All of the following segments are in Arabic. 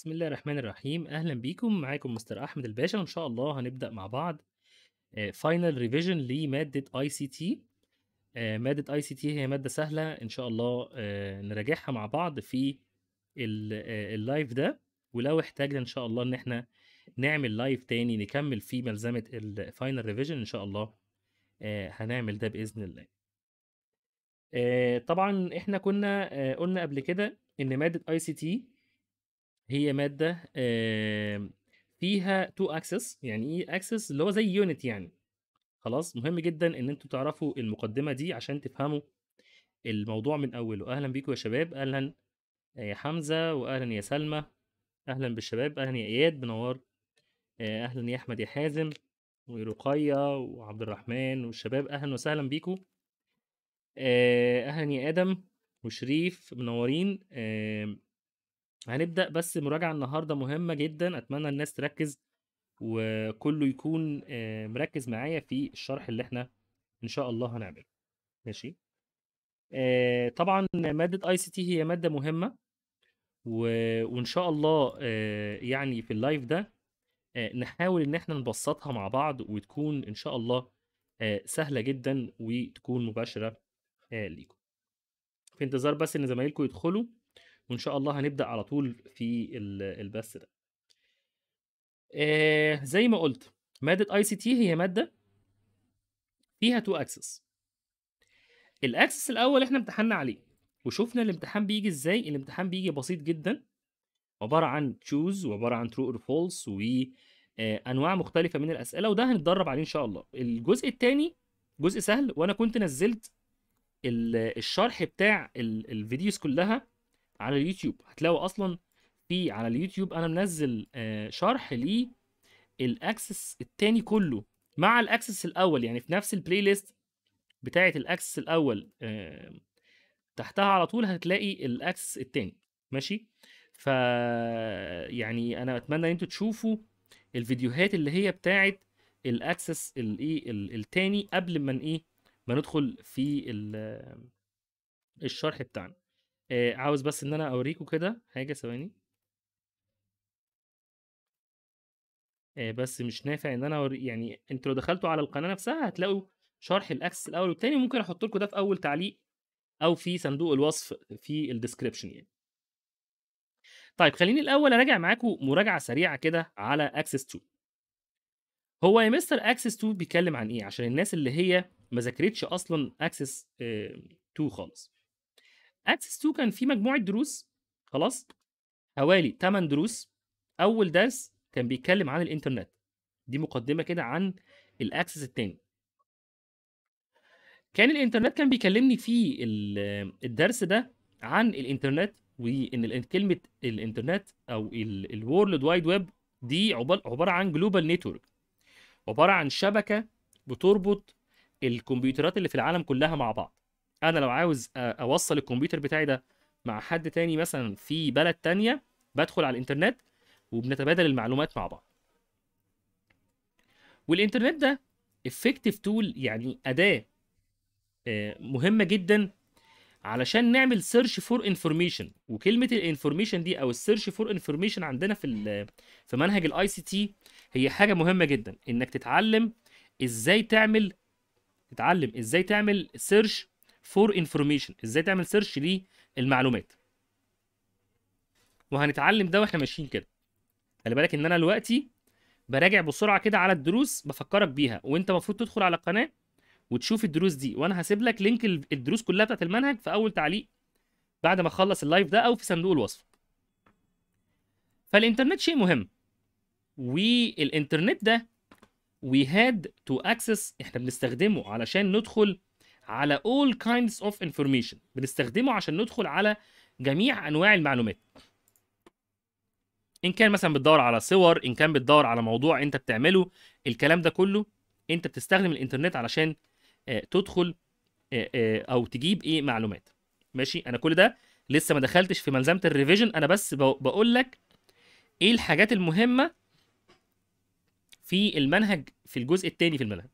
بسم الله الرحمن الرحيم اهلا بيكم معاكم مستر احمد الباشا وان شاء الله هنبدا مع بعض فاينل آه، ريفيجن لماده اي سي تي ماده اي سي تي هي ماده سهله ان شاء الله آه، نراجعها مع بعض في اللايف آه، ده ولو احتاجنا ان شاء الله ان احنا نعمل لايف تاني نكمل فيه ملزمه الفاينل ريفيجن ان شاء الله هنعمل ده باذن الله طبعا احنا كنا قلنا قبل كده ان ماده اي سي تي هي ماده فيها تو اكسس يعني ايه اكسس اللي هو زي يونت يعني خلاص مهم جدا ان انتوا تعرفوا المقدمه دي عشان تفهموا الموضوع من اوله اهلا بيكم يا شباب اهلا آه، يا حمزه واهلا يا سلمى اهلا بالشباب اهلا يا اياد بنوار آه، اهلا يا احمد يا حازم ورقيه وعبد الرحمن والشباب اهلا وسهلا بيكم آه، اهلا يا ادم وشريف منورين هنبدأ بس مراجعة النهاردة مهمة جدا أتمنى الناس تركز وكله يكون آه، مركز معايا في الشرح اللي احنا إن شاء الله هنعمله ماشي آه، طبعا مادة اي سي تي هي مادة مهمة وإن شاء الله آه، يعني في اللايف ده نحاول إن احنا نبسطها مع بعض وتكون إن شاء الله سهلة جدا وتكون مباشرة ليكم في انتظار بس إن زمايلكم يدخلوا وان شاء الله هنبدا على طول في البث ده آه زي ما قلت ماده اي سي تي هي ماده فيها تو اكسس الاكسس الاول احنا امتحنا عليه وشفنا الامتحان بيجي ازاي الامتحان بيجي بسيط جدا عباره عن تشوز وعباره عن ترو اور فولس وانواع مختلفه من الاسئله وده هنتدرب عليه ان شاء الله الجزء الثاني جزء سهل وانا كنت نزلت الشرح بتاع الفيديوز كلها على اليوتيوب هتلاقوا اصلا في على اليوتيوب انا منزل آه، شرح للاكسس التاني كله مع الاكسس الاول يعني في نفس البلاي ليست بتاعه الاكسس الاول آه، تحتها على طول هتلاقي الاكسس التاني ماشي ف يعني انا اتمنى ان انتوا تشوفوا الفيديوهات اللي هي بتاعه الاكسس الايه التاني قبل ما ايه ما ندخل في آه، الشرح بتاعنا آه عاوز بس ان انا اوريكم كده حاجه ثواني آه بس مش نافع ان انا أوري يعني انتوا لو دخلتوا على القناه نفسها هتلاقوا شرح الاكسس الاول والثاني ممكن احط لكم ده في اول تعليق او في صندوق الوصف في الديسكربشن يعني طيب خليني الاول اراجع معاكم مراجعه سريعه كده على اكسس 2 هو يا مستر اكسس 2 بيتكلم عن ايه عشان الناس اللي هي ما ذاكرتش اصلا اكسس آه، 2 خالص اكسس 2 كان فيه مجموعه دروس خلاص حوالي 8 دروس اول درس كان بيتكلم عن الانترنت دي مقدمه كده عن الاكسس الثاني كان الانترنت كان بيكلمني في الدرس ده عن الانترنت وان كلمه الانترنت او الورلد وايد ويب دي عباره عن جلوبال نتورك عباره عن شبكه بتربط الكمبيوترات اللي في العالم كلها مع بعض انا لو عاوز اوصل الكمبيوتر بتاعي ده مع حد تاني مثلا في بلد تانية بدخل على الانترنت وبنتبادل المعلومات مع بعض والانترنت ده افكتيف تول يعني اداه آه، مهمه جدا علشان نعمل سيرش فور انفورميشن وكلمه الانفورميشن دي او السيرش فور انفورميشن عندنا في في منهج الاي سي تي هي حاجه مهمه جدا انك تتعلم ازاي تعمل تتعلم ازاي تعمل سيرش فور انفورميشن ازاي تعمل سيرش للمعلومات وهنتعلم ده واحنا ماشيين كده خلي بالك ان انا دلوقتي براجع بسرعه كده على الدروس بفكرك بيها وانت المفروض تدخل على القناه وتشوف الدروس دي وانا هسيب لك لينك الدروس كلها بتاعت المنهج في اول تعليق بعد ما اخلص اللايف ده او في صندوق الوصف فالانترنت شيء مهم والانترنت ده we had to access احنا بنستخدمه علشان ندخل على all kinds of information بنستخدمه عشان ندخل على جميع انواع المعلومات ان كان مثلا بتدور على صور ان كان بتدور على موضوع انت بتعمله الكلام ده كله انت بتستخدم الانترنت علشان آه، تدخل آه، آه، او تجيب ايه معلومات ماشي انا كل ده لسه ما دخلتش في ملزمه الريفيجن انا بس بقول لك ايه الحاجات المهمه في المنهج في الجزء الثاني في المنهج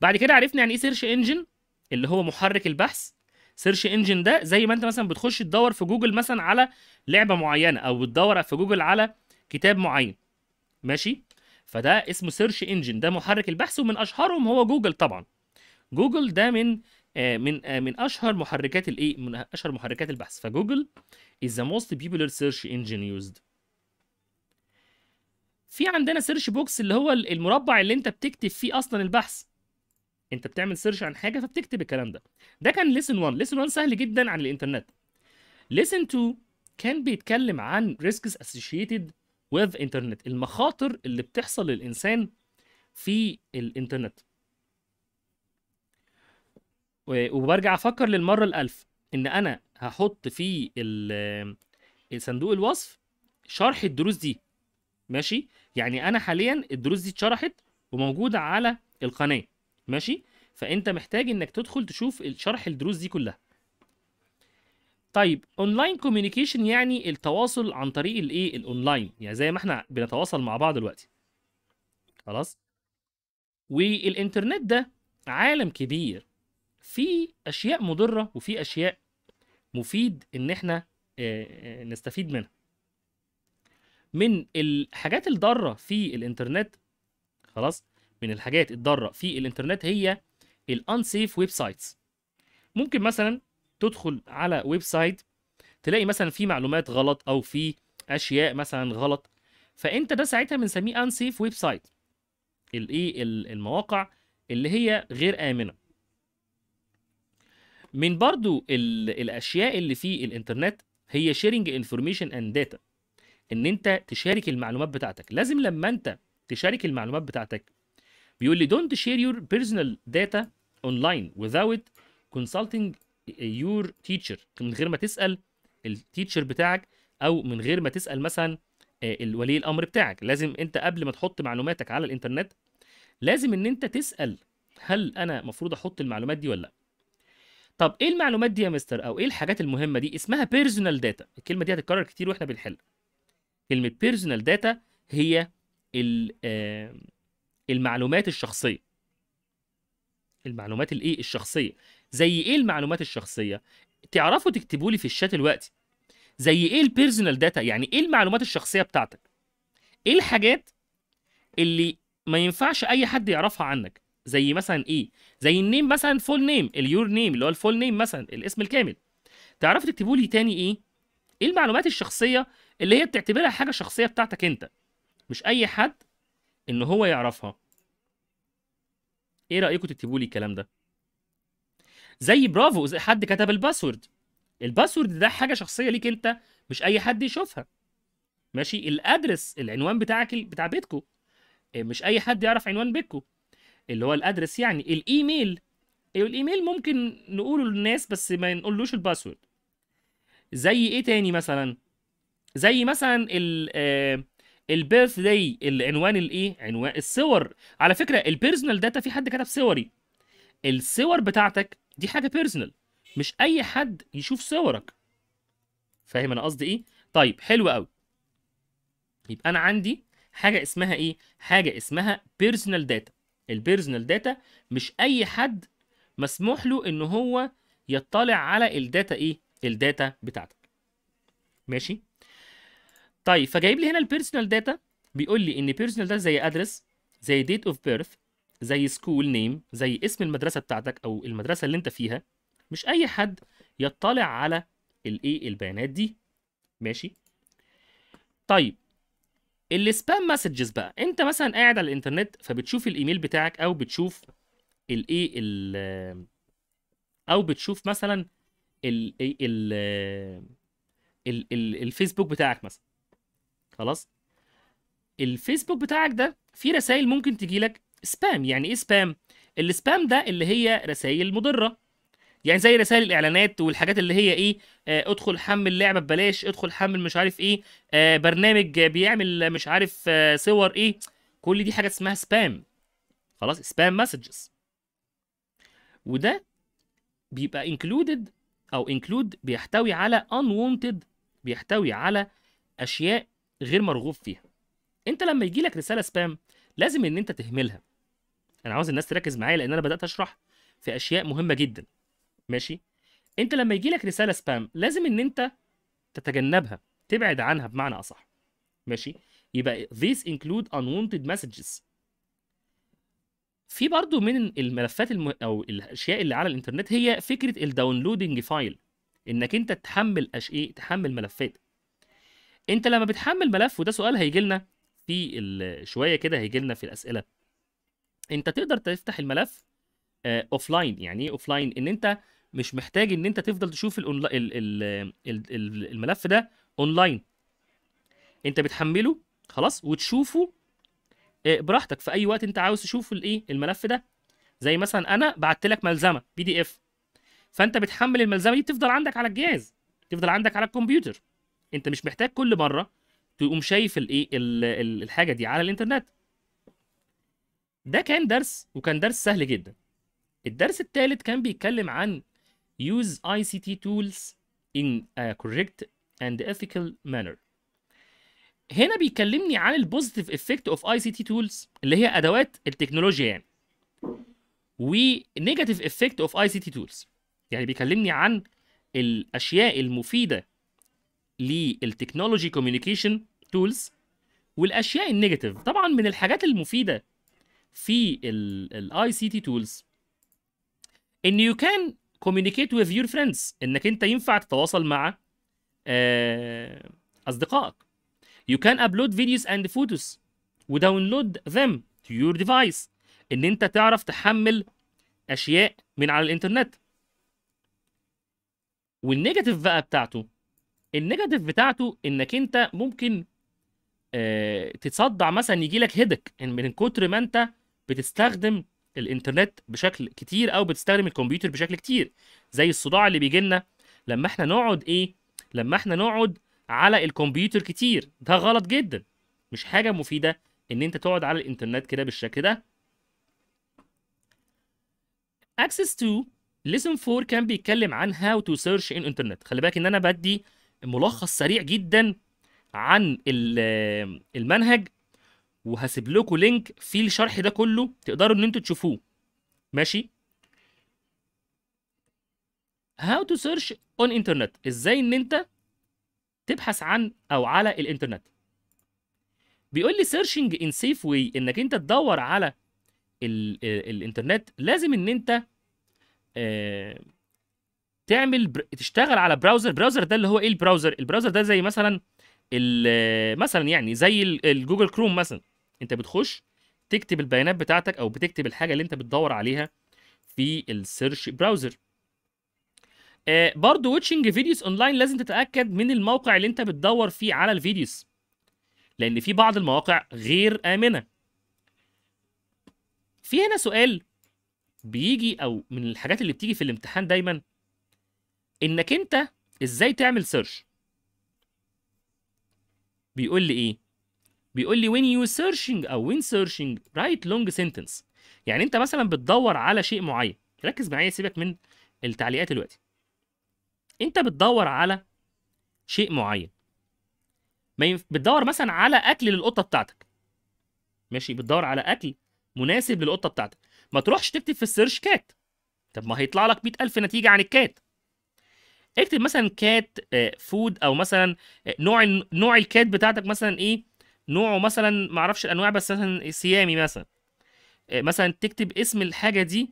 بعد كده عرفنا يعني ايه سيرش انجن اللي هو محرك البحث سيرش انجن ده زي ما انت مثلا بتخش تدور في جوجل مثلا على لعبه معينه او بتدور في جوجل على كتاب معين ماشي فده اسمه سيرش انجن ده محرك البحث ومن اشهرهم هو جوجل طبعا جوجل ده من آه من آه من اشهر محركات الايه من اشهر محركات البحث فجوجل is the most popular search engine used في عندنا سيرش بوكس اللي هو المربع اللي انت بتكتب فيه اصلا البحث انت بتعمل سيرش عن حاجه فبتكتب الكلام ده ده كان ليسن 1 ليسن 1 سهل جدا عن الانترنت ليسن 2 كان بيتكلم عن ريسكس اسوشيتد وذ انترنت المخاطر اللي بتحصل للإنسان في الإنترنت وبرجع أفكر للمرة الألف إن أنا هحط في صندوق الوصف شرح الدروس دي ماشي يعني أنا حاليا الدروس دي اتشرحت وموجودة على القناة ماشي فانت محتاج انك تدخل تشوف شرح الدروس دي كلها طيب اونلاين كوميونيكيشن يعني التواصل عن طريق الايه الاونلاين يعني زي ما احنا بنتواصل مع بعض دلوقتي خلاص والانترنت ده عالم كبير فيه اشياء مضره وفي اشياء مفيد ان احنا آه، آه، نستفيد منها من الحاجات الضاره في الانترنت خلاص من الحاجات الضاره في الانترنت هي الانسيف ويب سايتس ممكن مثلا تدخل على ويب سايت تلاقي مثلا في معلومات غلط او في اشياء مثلا غلط فانت ده ساعتها بنسميه انسيف ويب سايت الايه المواقع اللي هي غير امنه من برضو الاشياء اللي في الانترنت هي شيرنج انفورميشن اند داتا ان انت تشارك المعلومات بتاعتك لازم لما انت تشارك المعلومات بتاعتك بيقول لي don't share your personal data online without consulting your teacher من غير ما تسال التيتشر بتاعك او من غير ما تسال مثلا آه، الولي الامر بتاعك لازم انت قبل ما تحط معلوماتك على الانترنت لازم ان انت تسال هل انا المفروض احط المعلومات دي ولا لا طب ايه المعلومات دي يا مستر او ايه الحاجات المهمه دي اسمها بيرسونال داتا الكلمه دي هتتكرر كتير واحنا بنحل كلمه بيرسونال داتا هي المعلومات الشخصيه المعلومات الايه الشخصيه زي ايه المعلومات الشخصيه تعرفوا تكتبوا لي في الشات دلوقتي زي ايه البيرسونال داتا يعني ايه المعلومات الشخصيه بتاعتك ايه الحاجات اللي ما ينفعش اي حد يعرفها عنك زي مثلا ايه زي النيم مثلا فول نيم اليور نيم اللي هو الفول نيم مثلا الاسم الكامل تعرفوا تكتبوا لي تاني ايه ايه المعلومات الشخصيه اللي هي بتعتبرها حاجه شخصيه بتاعتك انت مش اي حد ان هو يعرفها ايه رايكم تكتبوا لي الكلام ده زي برافو زي حد كتب الباسورد الباسورد ده حاجه شخصيه ليك انت مش اي حد يشوفها ماشي الادرس العنوان بتاعك بتاع بيتكو إيه، مش اي حد يعرف عنوان بيتكو اللي هو الادرس يعني الايميل أيوة، الايميل ممكن نقوله للناس بس ما نقولوش الباسورد زي ايه تاني مثلا زي مثلا ال آه، البيرث داي العنوان الايه عنوان الصور على فكره البيرسونال داتا في حد كتب صوري الصور بتاعتك دي حاجه بيرسونال مش اي حد يشوف صورك فاهم انا قصدي ايه طيب حلو قوي يبقى انا عندي حاجه اسمها ايه حاجه اسمها بيرسونال داتا البيرسونال داتا مش اي حد مسموح له ان هو يطلع على الداتا ايه الداتا بتاعتك ماشي طيب فجايب لي هنا البيرسونال داتا بيقول لي ان بيرسونال داتا زي ادرس زي ديت اوف بيرث زي سكول نيم زي اسم المدرسه بتاعتك او المدرسه اللي انت فيها مش اي حد يطلع على الايه البيانات دي ماشي طيب السبام مسجز بقى انت مثلا قاعد على الانترنت فبتشوف الايميل بتاعك او بتشوف الايه او بتشوف مثلا ال ال الفيسبوك بتاعك مثلا خلاص الفيسبوك بتاعك ده في رسائل ممكن تجي لك سبام يعني ايه سبام السبام ده اللي هي رسائل مضره يعني زي رسائل الاعلانات والحاجات اللي هي ايه آه ادخل حمل لعبه ببلاش ادخل حمل مش عارف ايه آه برنامج بيعمل مش عارف آه صور ايه كل دي حاجه اسمها سبام خلاص سبام مسجز وده بيبقى انكلودد او انكلود بيحتوي على unwanted بيحتوي على اشياء غير مرغوب فيها انت لما يجي لك رساله سبام لازم ان انت تهملها انا عاوز الناس تركز معايا لان انا بدات اشرح في اشياء مهمه جدا ماشي انت لما يجي لك رساله سبام لازم ان انت تتجنبها تبعد عنها بمعنى اصح ماشي يبقى these include unwanted messages في برضو من الملفات الم... او الاشياء اللي على الانترنت هي فكره الداونلودنج فايل انك انت تحمل اش ايه تحمل ملفات انت لما بتحمل ملف وده سؤال هيجي لنا في شويه كده هيجي لنا في الاسئله انت تقدر تفتح الملف اوف آه، لاين يعني ايه اوف لاين ان انت مش محتاج ان انت تفضل تشوف الـ الـ الـ الـ الملف ده اونلاين انت بتحمله خلاص وتشوفه آه، براحتك في اي وقت انت عاوز تشوف الايه الملف ده زي مثلا انا بعت لك ملزمه بي دي اف فانت بتحمل الملزمه دي بتفضل عندك على الجهاز تفضل عندك على الكمبيوتر انت مش محتاج كل مره تقوم شايف الايه الحاجه دي على الانترنت ده كان درس وكان درس سهل جدا الدرس الثالث كان بيتكلم عن use ICT tools in a correct and ethical manner هنا بيكلمني عن البوزيتيف افكت اوف اي سي تي تولز اللي هي ادوات التكنولوجيا يعني ونيجاتيف افكت اوف اي سي تي تولز يعني بيكلمني عن الاشياء المفيده للتكنولوجي كوميونيكيشن تولز والاشياء النيجاتيف طبعا من الحاجات المفيده في الاي سي تي تولز ان يو كان كوميونيكيت وذ يور فريندز انك انت ينفع تتواصل مع آه، اصدقائك يو كان ابلود فيديوز اند فوتوز وداونلود ذم تو يور ديفايس ان انت تعرف تحمل اشياء من على الانترنت والنيجاتيف بقى بتاعته النيجاتيف بتاعته انك انت ممكن آه، تتصدع مثلا يجي لك هيدك من كتر ما انت بتستخدم الانترنت بشكل كتير او بتستخدم الكمبيوتر بشكل كتير زي الصداع اللي بيجي لنا لما احنا نقعد ايه لما احنا نقعد على الكمبيوتر كتير ده غلط جدا مش حاجه مفيده ان انت تقعد على الانترنت كده بالشكل ده access to lesson 4 كان بيتكلم عن how to search in internet خلي بالك ان انا بدي ملخص سريع جدا عن المنهج وهسيب لكم لينك فيه الشرح ده كله تقدروا ان انتوا تشوفوه ماشي هاو تو سيرش اون انترنت ازاي ان انت تبحث عن او على الانترنت بيقول لي سيرشنج ان سيف واي انك انت تدور على الانترنت لازم ان انت آه تعمل بر... تشتغل على براوزر براوزر ده اللي هو ايه البراوزر البراوزر ده زي مثلا مثلا يعني زي الجوجل كروم مثلا انت بتخش تكتب البيانات بتاعتك او بتكتب الحاجه اللي انت بتدور عليها في السيرش براوزر آه برضو واتشنج فيديوز اونلاين لازم تتاكد من الموقع اللي انت بتدور فيه على الفيديوز لان في بعض المواقع غير امنه في هنا سؤال بيجي او من الحاجات اللي بتيجي في الامتحان دايما انك انت ازاي تعمل سيرش بيقول لي ايه بيقول لي when you searching او when searching write long sentence يعني انت مثلا بتدور على شيء معين ركز معايا سيبك من التعليقات دلوقتي انت بتدور على شيء معين ما ينف... بتدور مثلا على اكل للقطه بتاعتك ماشي بتدور على اكل مناسب للقطه بتاعتك ما تروحش تكتب في السيرش كات طب ما هيطلع لك 100000 نتيجه عن الكات اكتب مثلا كات آه، فود او مثلا آه، نوع نوع الكات بتاعتك مثلا ايه نوعه مثلا ما اعرفش الانواع بس مثلا سيامي مثلا آه، مثلا تكتب اسم الحاجه دي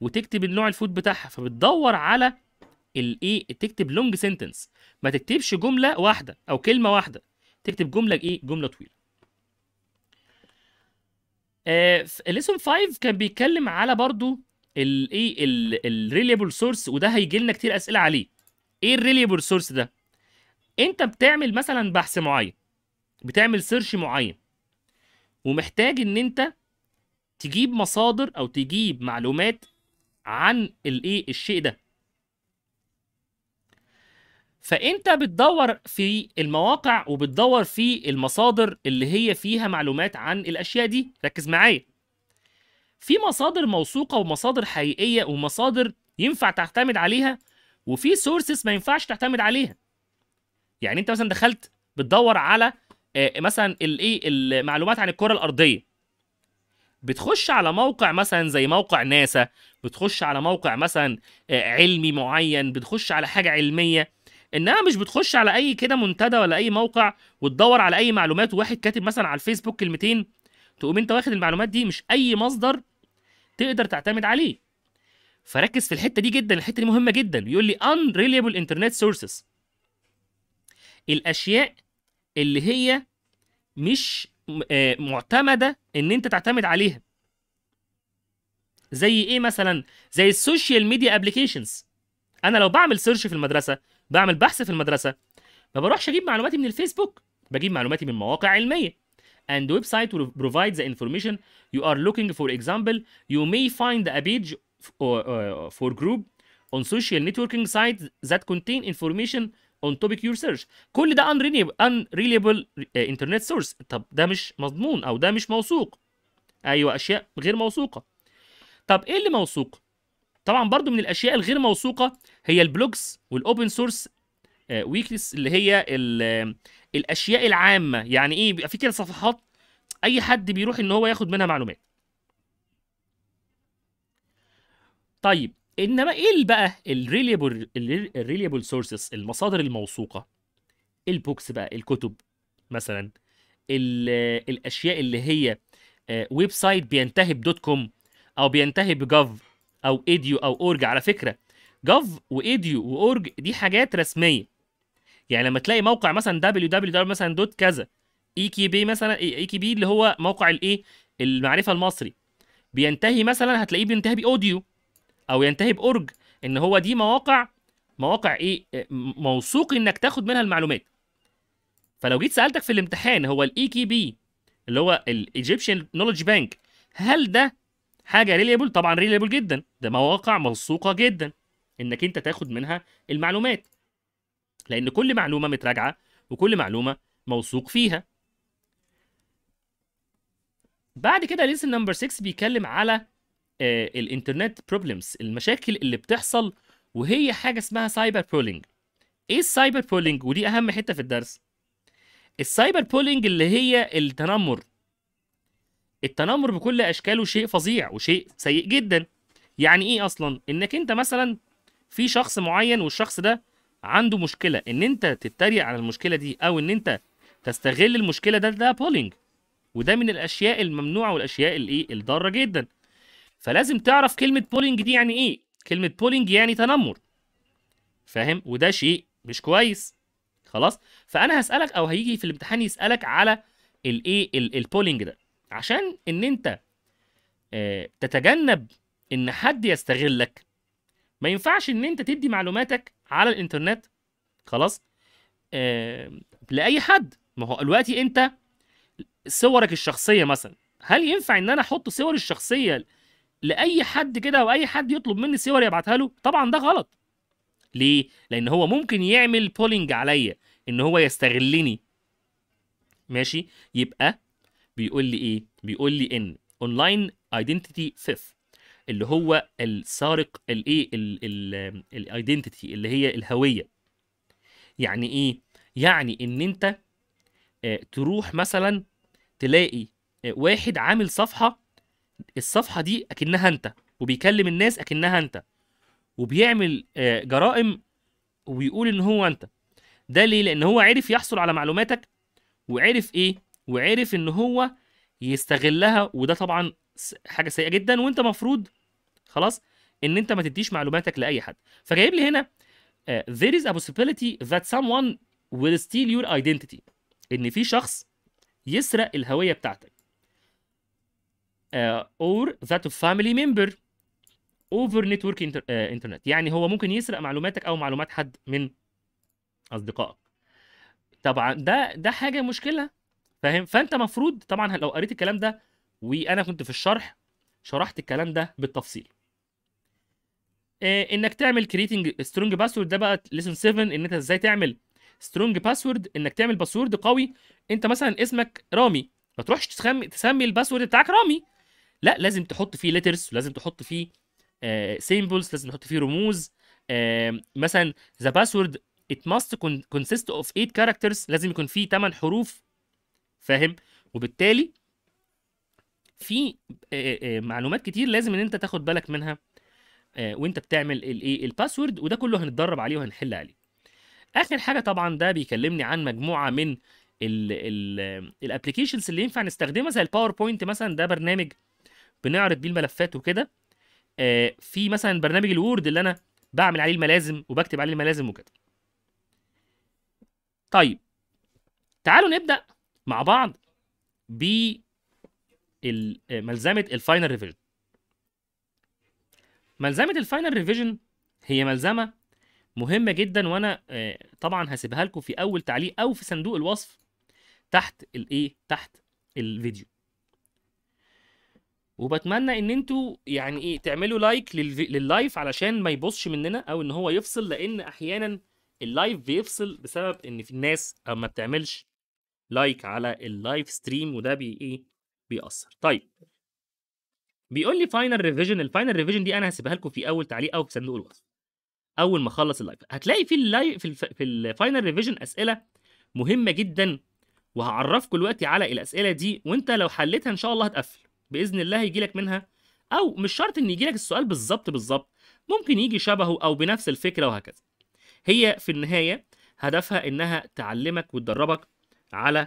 وتكتب النوع الفود بتاعها فبتدور على الايه تكتب لونج سنتنس ما تكتبش جمله واحده او كلمه واحده تكتب جمله ايه جمله طويله في ليسون 5 كان بيتكلم على برضو الايه الريليبل سورس وده هيجي لنا كتير اسئله عليه ايه الريليبل سورس ده انت بتعمل مثلا بحث معين بتعمل سيرش معين ومحتاج ان انت تجيب مصادر او تجيب معلومات عن الايه الشيء ده فانت بتدور في المواقع وبتدور في المصادر اللي هي فيها معلومات عن الاشياء دي ركز معايا في مصادر موثوقه ومصادر حقيقيه ومصادر ينفع تعتمد عليها وفي سورسز ما ينفعش تعتمد عليها يعني انت مثلا دخلت بتدور على آه، مثلا الايه المعلومات عن الكره الارضيه بتخش على موقع مثلا زي موقع ناسا بتخش على موقع مثلا آه، علمي معين بتخش على حاجه علميه انها مش بتخش على اي كده منتدى ولا اي موقع وتدور على اي معلومات وواحد كاتب مثلا على الفيسبوك كلمتين تقوم انت واخد المعلومات دي مش اي مصدر تقدر تعتمد عليه فركز في الحته دي جدا الحته دي مهمه جدا بيقول لي unreliable internet sources الاشياء اللي هي مش آه، معتمده ان انت تعتمد عليها زي ايه مثلا زي السوشيال ميديا ابلكيشنز انا لو بعمل سيرش في المدرسه بعمل بحث في المدرسه ما بروحش اجيب معلوماتي من الفيسبوك بجيب معلوماتي من مواقع علميه and website will provide the information you are looking for example you may find a page Uh, for group on social networking sites that contain information on topic your search كل ده unreliable unreliable uh, internet source طب ده مش مضمون او ده مش موثوق ايوه اشياء غير موثوقه طب ايه اللي موثوق طبعا برضو من الاشياء الغير موثوقه هي البلوجز والاوبن سورس ويكليس اللي هي uh، الاشياء العامه يعني ايه بيبقى في كده صفحات اي حد بيروح ان هو ياخد منها معلومات طيب انما ايه بقى الريليبل الريليبل سورسز المصادر الموثوقه البوكس بقى الكتب مثلا الاشياء اللي هي ويب آه، سايت بينتهي بدوت كوم او بينتهي بجاف او ايديو او اورج على فكره جاف وايديو واورج دي حاجات رسميه يعني لما تلاقي موقع مثلا دبليو دبليو دبليو مثلا دوت كذا اي كي بي مثلا اي كي بي اللي هو موقع الايه المعرفه المصري بينتهي مثلا هتلاقيه بينتهي باوديو او ينتهي بأورج ان هو دي مواقع مواقع ايه موثوق انك تاخد منها المعلومات فلو جيت سالتك في الامتحان هو الاي كي e بي اللي هو الايجيبشن نولج بانك هل ده حاجه ريليبل طبعا ريليبل جدا ده مواقع موثوقه جدا انك انت تاخد منها المعلومات لان كل معلومه متراجعه وكل معلومه موثوق فيها بعد كده ليسن نمبر 6 بيتكلم على آه، الانترنت بروبلمز المشاكل اللي بتحصل وهي حاجه اسمها سايبر بولينج ايه السايبر بولينج ودي اهم حته في الدرس السايبر بولينج اللي هي التنمر التنمر بكل اشكاله شيء فظيع وشيء سيء جدا يعني ايه اصلا انك انت مثلا في شخص معين والشخص ده عنده مشكله ان انت تتريق على المشكله دي او ان انت تستغل المشكله ده ده بولينج وده من الاشياء الممنوعه والاشياء الايه الضاره جدا فلازم تعرف كلمه بولينج دي يعني ايه كلمه بولينج يعني تنمر فاهم وده شيء مش كويس خلاص فانا هسالك او هيجي في الامتحان يسالك على الايه البولينج ده عشان ان انت آه، تتجنب ان حد يستغلك ما ينفعش ان انت تدي معلوماتك على الانترنت خلاص آه، لاي حد ما هو دلوقتي انت صورك الشخصيه مثلا هل ينفع ان انا احط صوري الشخصيه لاي حد كده او اي حد يطلب مني صور يبعتها له طبعا ده غلط ليه لان هو ممكن يعمل بولينج عليا ان هو يستغلني ماشي يبقى بيقول لي ايه بيقول لي ان اونلاين ايدنتيتي ثيف اللي هو السارق الايه الايدنتيتي اللي هي الهويه يعني ايه يعني ان انت آه، تروح مثلا تلاقي آه، واحد عامل صفحه الصفحه دي اكنها انت وبيكلم الناس اكنها انت وبيعمل آه، جرائم وبيقول ان هو انت ده ليه لان هو عرف يحصل على معلوماتك وعرف ايه وعرف ان هو يستغلها وده طبعا حاجه سيئه جدا وانت مفروض خلاص ان انت ما تديش معلوماتك لاي حد فجايب لي هنا آه، there is a possibility that someone will steal your identity ان في شخص يسرق الهويه بتاعتك آه، of family member over network inter- uh, internet يعني هو ممكن يسرق معلوماتك او معلومات حد من اصدقائك طبعا ده ده حاجه مشكله فاهم فانت مفروض طبعا لو قريت الكلام ده وانا كنت في الشرح شرحت الكلام ده بالتفصيل إيه انك تعمل creating سترونج باسورد ده بقى ليسون 7 ان انت ازاي تعمل سترونج باسورد انك تعمل باسورد قوي انت مثلا اسمك رامي ما تروحش تسمي الباسورد بتاعك رامي لا لازم تحط فيه ليترز ولازم تحط فيه سيمبلز آه، لازم تحط فيه رموز مثلا ذا باسورد it must consist of 8 characters لازم يكون فيه 8 حروف فاهم وبالتالي في آه، آه، معلومات كتير لازم ان انت تاخد بالك منها وانت بتعمل الايه الباسورد وده كله هنتدرب عليه وهنحل عليه اخر حاجه طبعا ده بيكلمني عن مجموعه من الابلكيشنز اللي ينفع نستخدمها زي الباوربوينت مثلا ده برنامج بنعرض بيه الملفات وكده آه، في مثلا برنامج الوورد اللي انا بعمل عليه الملازم وبكتب عليه الملازم وكده طيب تعالوا نبدا مع بعض ب ملزمه الفاينل ريفيجن ملزمه الفاينل ريفيجن هي ملزمه مهمه جدا وانا آه، طبعا هسيبها لكم في اول تعليق او في صندوق الوصف تحت الايه تحت الفيديو وبتمنى ان انتوا يعني ايه تعملوا لايك لللايف علشان ما يبصش مننا او ان هو يفصل لان احيانا اللايف بيفصل بسبب ان في الناس آه، ما بتعملش لايك على اللايف ستريم وده بي ايه بيأثر طيب بيقول لي فاينل ريفيجن الفاينل ريفيجن دي انا هسيبها لكم في اول تعليق او في صندوق الوصف اول ما اخلص اللايف هتلاقي في اللايف في, الف... في الفاينل ريفيجن اسئله مهمه جدا وهعرفكم دلوقتي على الاسئله دي وانت لو حليتها ان شاء الله هتقفل باذن الله هيجي لك منها او مش شرط ان يجي لك السؤال بالظبط بالظبط ممكن يجي شبهه او بنفس الفكره وهكذا هي في النهايه هدفها انها تعلمك وتدربك على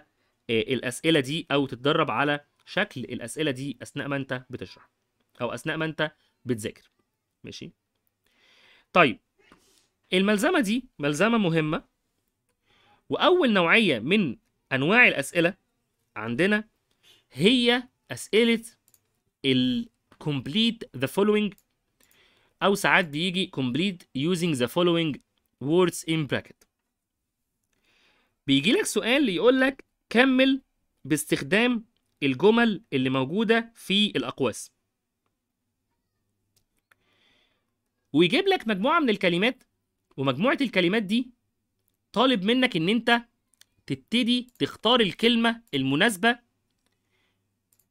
آه، الاسئله دي او تتدرب على شكل الاسئله دي اثناء ما انت بتشرح او اثناء ما انت بتذاكر ماشي طيب الملزمه دي ملزمه مهمه واول نوعيه من انواع الاسئله عندنا هي اسئله complete the following او ساعات بيجي complete using the following words in bracket بيجي لك سؤال يقول لك كمل باستخدام الجمل اللي موجودة في الأقواس ويجيب لك مجموعة من الكلمات ومجموعة الكلمات دي طالب منك إن أنت تبتدي تختار الكلمة المناسبة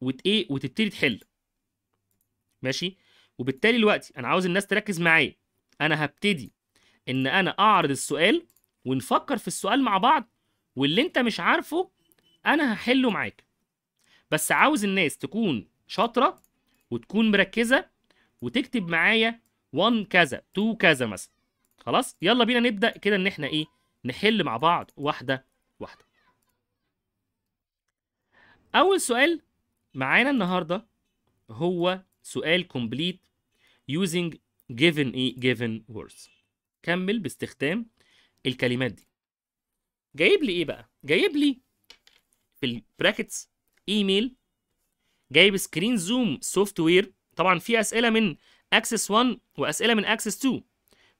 وت إيه وتبتدي تحل ماشي وبالتالي دلوقتي انا عاوز الناس تركز معايا انا هبتدي ان انا اعرض السؤال ونفكر في السؤال مع بعض واللي انت مش عارفه انا هحله معاك بس عاوز الناس تكون شاطره وتكون مركزه وتكتب معايا 1 كذا 2 كذا مثلا خلاص يلا بينا نبدا كده ان احنا ايه نحل مع بعض واحده واحده اول سؤال معانا النهارده هو سؤال كومبليت using given ايه given words كمل باستخدام الكلمات دي جايب لي ايه بقى جايب لي في البراكتس ايميل جايب سكرين زوم سوفت وير طبعا في اسئله من اكسس 1 واسئله من اكسس 2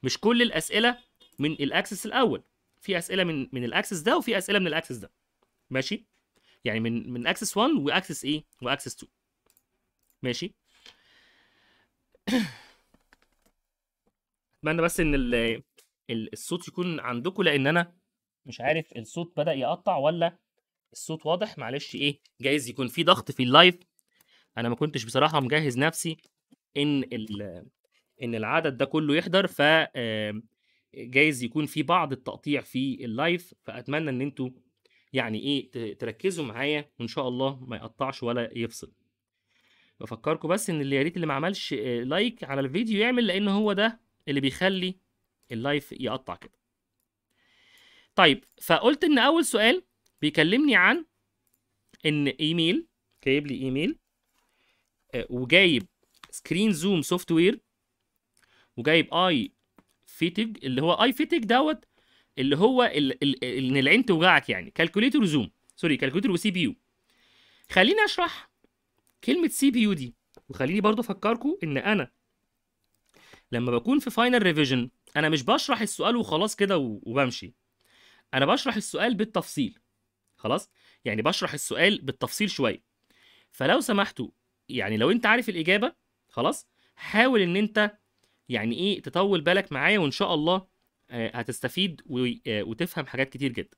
مش كل الاسئله من الاكسس الاول في اسئله من من الاكسس ده وفي اسئله من الاكسس ده ماشي يعني من من اكسس 1 واكسس ايه واكسس 2 ماشي اتمنى بس ان الصوت يكون عندكم لان انا مش عارف الصوت بدا يقطع ولا الصوت واضح معلش ايه جايز يكون في ضغط في اللايف انا ما كنتش بصراحه مجهز نفسي ان ان العدد ده كله يحضر ف جايز يكون في بعض التقطيع في اللايف فاتمنى ان انتوا يعني ايه تركزوا معايا وان شاء الله ما يقطعش ولا يفصل بفكركم بس ان اللي يا ريت اللي ما عملش لايك آه، على الفيديو يعمل لان هو ده اللي بيخلي اللايف يقطع كده طيب فقلت ان اول سؤال بيكلمني عن ان ايميل جايب لي ايميل آه، وجايب سكرين زوم سوفت وير وجايب اي فيتج اللي هو اي فيتج دوت اللي هو ان العين توجعك يعني كالكوليتر زوم سوري كالكوليتر وسي بي يو خليني اشرح كلمه سي بي يو دي وخليني برضو افكركم ان انا لما بكون في فاينل ريفيجن انا مش بشرح السؤال وخلاص كده وبمشي انا بشرح السؤال بالتفصيل خلاص يعني بشرح السؤال بالتفصيل شويه فلو سمحتوا يعني لو انت عارف الاجابه خلاص حاول ان انت يعني ايه تطول بالك معايا وان شاء الله آه، هتستفيد آه، وتفهم حاجات كتير جدا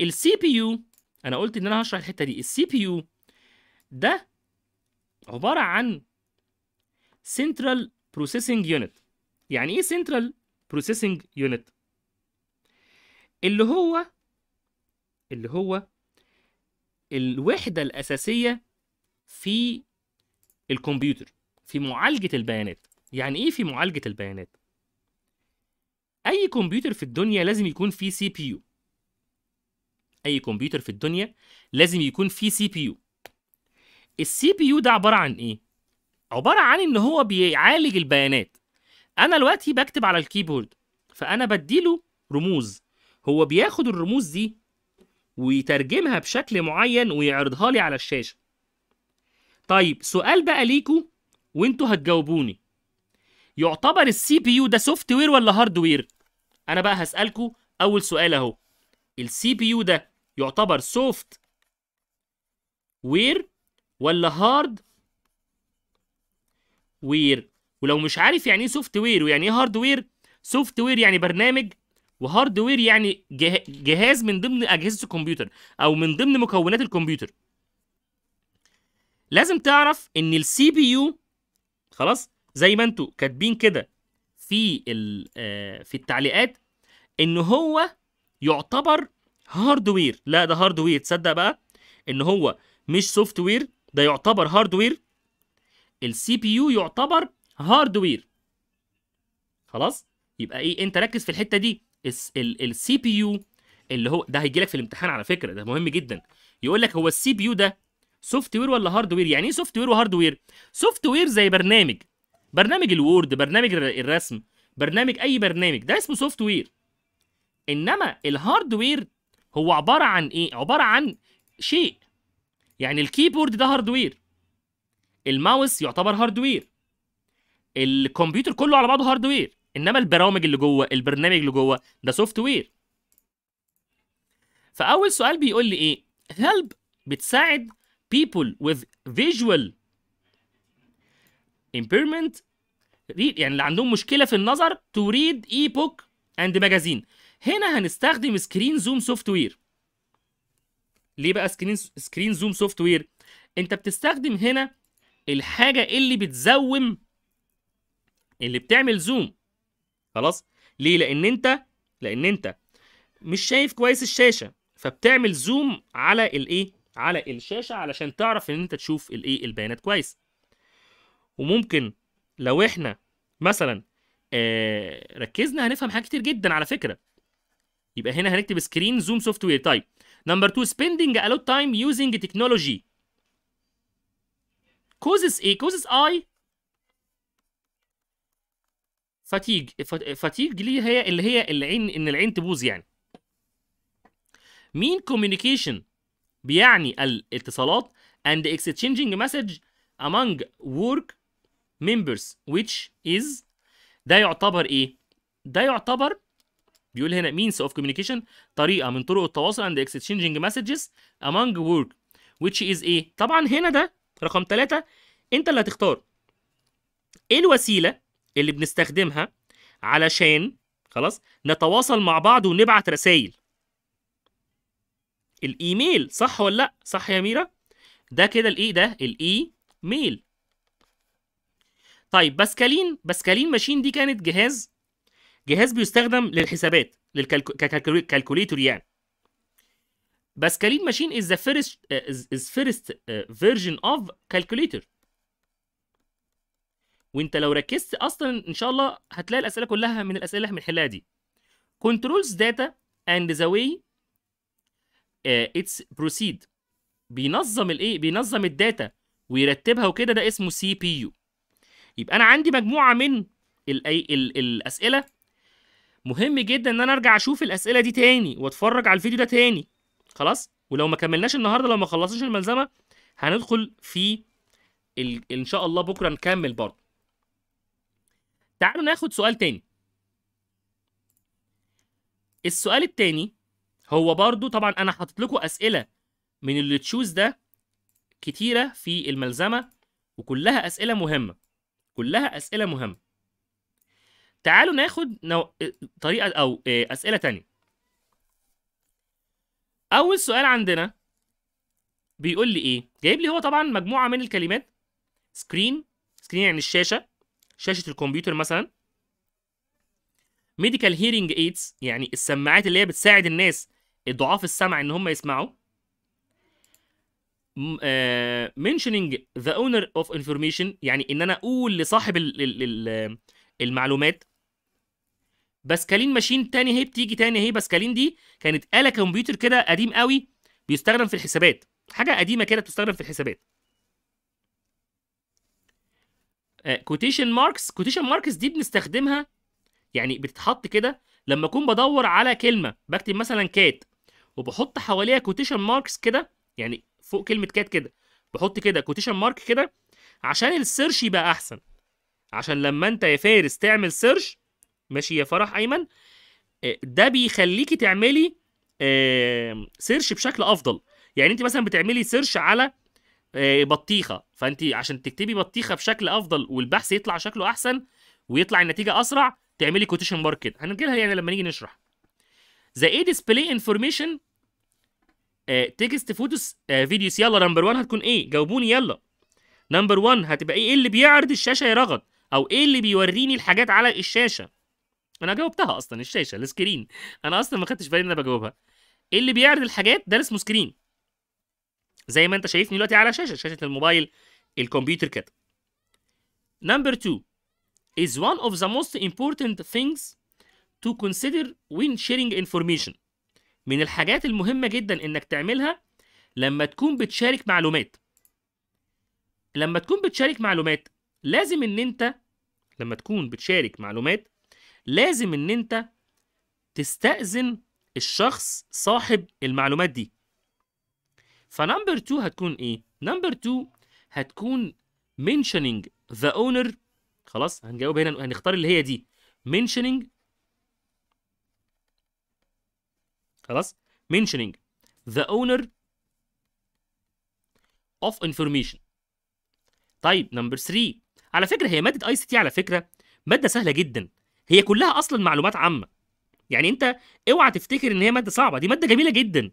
السي بي يو انا قلت ان انا هشرح الحته دي السي بي يو ده عبارة عن Central Processing Unit يعني إيه Central Processing Unit؟ اللي هو اللي هو الوحدة الأساسية في الكمبيوتر في معالجة البيانات يعني إيه في معالجة البيانات؟ أي كمبيوتر في الدنيا لازم يكون فيه سي بي يو أي كمبيوتر في الدنيا لازم يكون فيه سي بي يو السي بي يو ده عباره عن ايه عباره عن ان هو بيعالج البيانات انا دلوقتي بكتب على الكيبورد فانا بديله رموز هو بياخد الرموز دي ويترجمها بشكل معين ويعرضها لي على الشاشه طيب سؤال بقى ليكو وانتوا هتجاوبوني يعتبر السي بي يو ده سوفت وير ولا هارد وير انا بقى هسالكوا اول سؤال اهو السي بي يو ده يعتبر سوفت وير ولا هارد وير ولو مش عارف يعني ايه سوفت وير ويعني ايه هارد وير سوفت وير يعني برنامج وهارد وير يعني جهاز من ضمن اجهزه الكمبيوتر او من ضمن مكونات الكمبيوتر لازم تعرف ان السي بي يو خلاص زي ما انتوا كاتبين كده في آه، في التعليقات ان هو يعتبر هاردوير لا ده هاردوير تصدق بقى ان هو مش سوفت وير ده يعتبر هاردوير السي بي يو يعتبر هاردوير خلاص يبقى ايه انت ركز في الحته دي السي بي يو اللي هو ده هيجي لك في الامتحان على فكره ده مهم جدا يقول لك هو السي بي يو ده سوفت وير ولا هارد وير يعني ايه سوفت وير وهارد وير سوفت وير زي برنامج برنامج الوورد برنامج الرسم برنامج اي برنامج ده اسمه سوفت وير انما الهارد وير هو عباره عن ايه عباره عن شيء يعني الكيبورد ده هاردوير الماوس يعتبر هاردوير الكمبيوتر كله على بعضه هاردوير انما البرامج اللي جوه البرنامج اللي جوه ده سوفت وير فاول سؤال بيقول لي ايه هلب بتساعد بيبول وذ فيجوال امبيرمنت يعني اللي عندهم مشكله في النظر تو ريد اي بوك اند magazine هنا هنستخدم سكرين زوم سوفت وير ليه بقى سكرين سكرين زوم سوفت وير انت بتستخدم هنا الحاجه اللي بتزوم اللي بتعمل زوم خلاص ليه لان انت لان انت مش شايف كويس الشاشه فبتعمل زوم على الايه على الشاشه علشان تعرف ان انت تشوف الايه البيانات كويس وممكن لو احنا مثلا آه ركزنا هنفهم حاجات كتير جدا على فكره يبقى هنا هنكتب سكرين زوم سوفت وير طيب Number two, spending a lot of time using technology. Causes A causes I fatigue fatigue ليه هي اللي هي العين ان العين تبوظ يعني. مين communication بيعني الاتصالات and exchanging message among work members which is ده يعتبر ايه؟ ده يعتبر بيقول هنا means of communication طريقه من طرق التواصل عند exchanging messages among work which is ايه طبعا هنا ده رقم ثلاثة انت اللي هتختار ايه الوسيله اللي بنستخدمها علشان خلاص نتواصل مع بعض ونبعت رسائل الايميل صح ولا لا صح يا ميرا ده كده الايه ده الاي ميل طيب بسكالين بسكالين ماشين دي كانت جهاز جهاز بيستخدم للحسابات ككالكوليتور يعني باسكالين ماشين از ذا فيرست از فيرست فيرجن اوف كالكوليتور وانت لو ركزت اصلا ان شاء الله هتلاقي الاسئله كلها من الاسئله اللي احنا بنحلها دي controls data and the way اتس uh, it's proceed بينظم الايه بينظم الداتا ويرتبها وكده ده اسمه سي بي يو يبقى انا عندي مجموعه من الاي ال الاسئله مهم جدا ان انا ارجع اشوف الاسئله دي تاني واتفرج على الفيديو ده تاني خلاص ولو ما كملناش النهارده لو ما خلصناش الملزمه هندخل في ال... ان شاء الله بكره نكمل برضه تعالوا ناخد سؤال تاني السؤال التاني هو برضو طبعا انا حاطط لكم اسئله من اللي تشوز ده كتيره في الملزمه وكلها اسئله مهمه كلها اسئله مهمه تعالوا ناخد نو... طريقه او آه، اسئله تانية اول سؤال عندنا بيقول لي ايه جايب لي هو طبعا مجموعه من الكلمات سكرين سكرين يعني الشاشه شاشه الكمبيوتر مثلا ميديكال هيرنج ايدز يعني السماعات اللي هي بتساعد الناس ضعاف السمع ان هم يسمعوا منشنينج ذا اونر اوف انفورميشن يعني ان انا اقول لصاحب الـ ال ال آه، المعلومات باسكالين ماشين تاني اهي بتيجي تاني اهي باسكالين دي كانت آلة كمبيوتر كده قديم قوي بيستخدم في الحسابات حاجة قديمة كده بتستخدم في الحسابات كوتيشن ماركس كوتيشن ماركس دي بنستخدمها يعني بتتحط كده لما اكون بدور على كلمه بكتب مثلا كات وبحط حواليها كوتيشن ماركس كده يعني فوق كلمه كات كده بحط كده كوتيشن مارك كده عشان السيرش يبقى احسن عشان لما انت يا فارس تعمل سيرش ماشي يا فرح ايمن آه، ده بيخليكي تعملي سيرش بشكل افضل يعني انت مثلا بتعملي سيرش على آه، بطيخه فانت عشان تكتبي بطيخه بشكل افضل والبحث يطلع شكله احسن ويطلع النتيجه اسرع تعملي كوتيشن مارك كده هنجي لها يعني لما نيجي نشرح ذا ايه ديسبلاي انفورميشن تكست فوتوس فيديوز يلا نمبر 1 هتكون ايه جاوبوني يلا نمبر 1 هتبقى إيه؟, ايه اللي بيعرض الشاشه يا رغد او ايه اللي بيوريني الحاجات على الشاشه انا جاوبتها اصلا الشاشه السكرين انا اصلا ما خدتش بالي ان انا بجاوبها إيه اللي بيعرض الحاجات ده اسمه سكرين زي ما انت شايفني دلوقتي على شاشه شاشه الموبايل الكمبيوتر كده نمبر 2 is one of the most important things to consider when sharing information من الحاجات المهمة جدا انك تعملها لما تكون بتشارك معلومات لما تكون بتشارك معلومات لازم ان انت لما تكون بتشارك معلومات لازم ان انت تستأذن الشخص صاحب المعلومات دي فنمبر 2 هتكون ايه نمبر 2 هتكون mentioning the owner خلاص هنجاوب هنا هنختار اللي هي دي mentioning خلاص mentioning the owner of information طيب نمبر 3 على فكره هي ماده اي سي تي على فكره ماده سهله جدا هي كلها اصلا معلومات عامه يعني انت اوعى تفتكر ان هي ماده صعبه دي ماده جميله جدا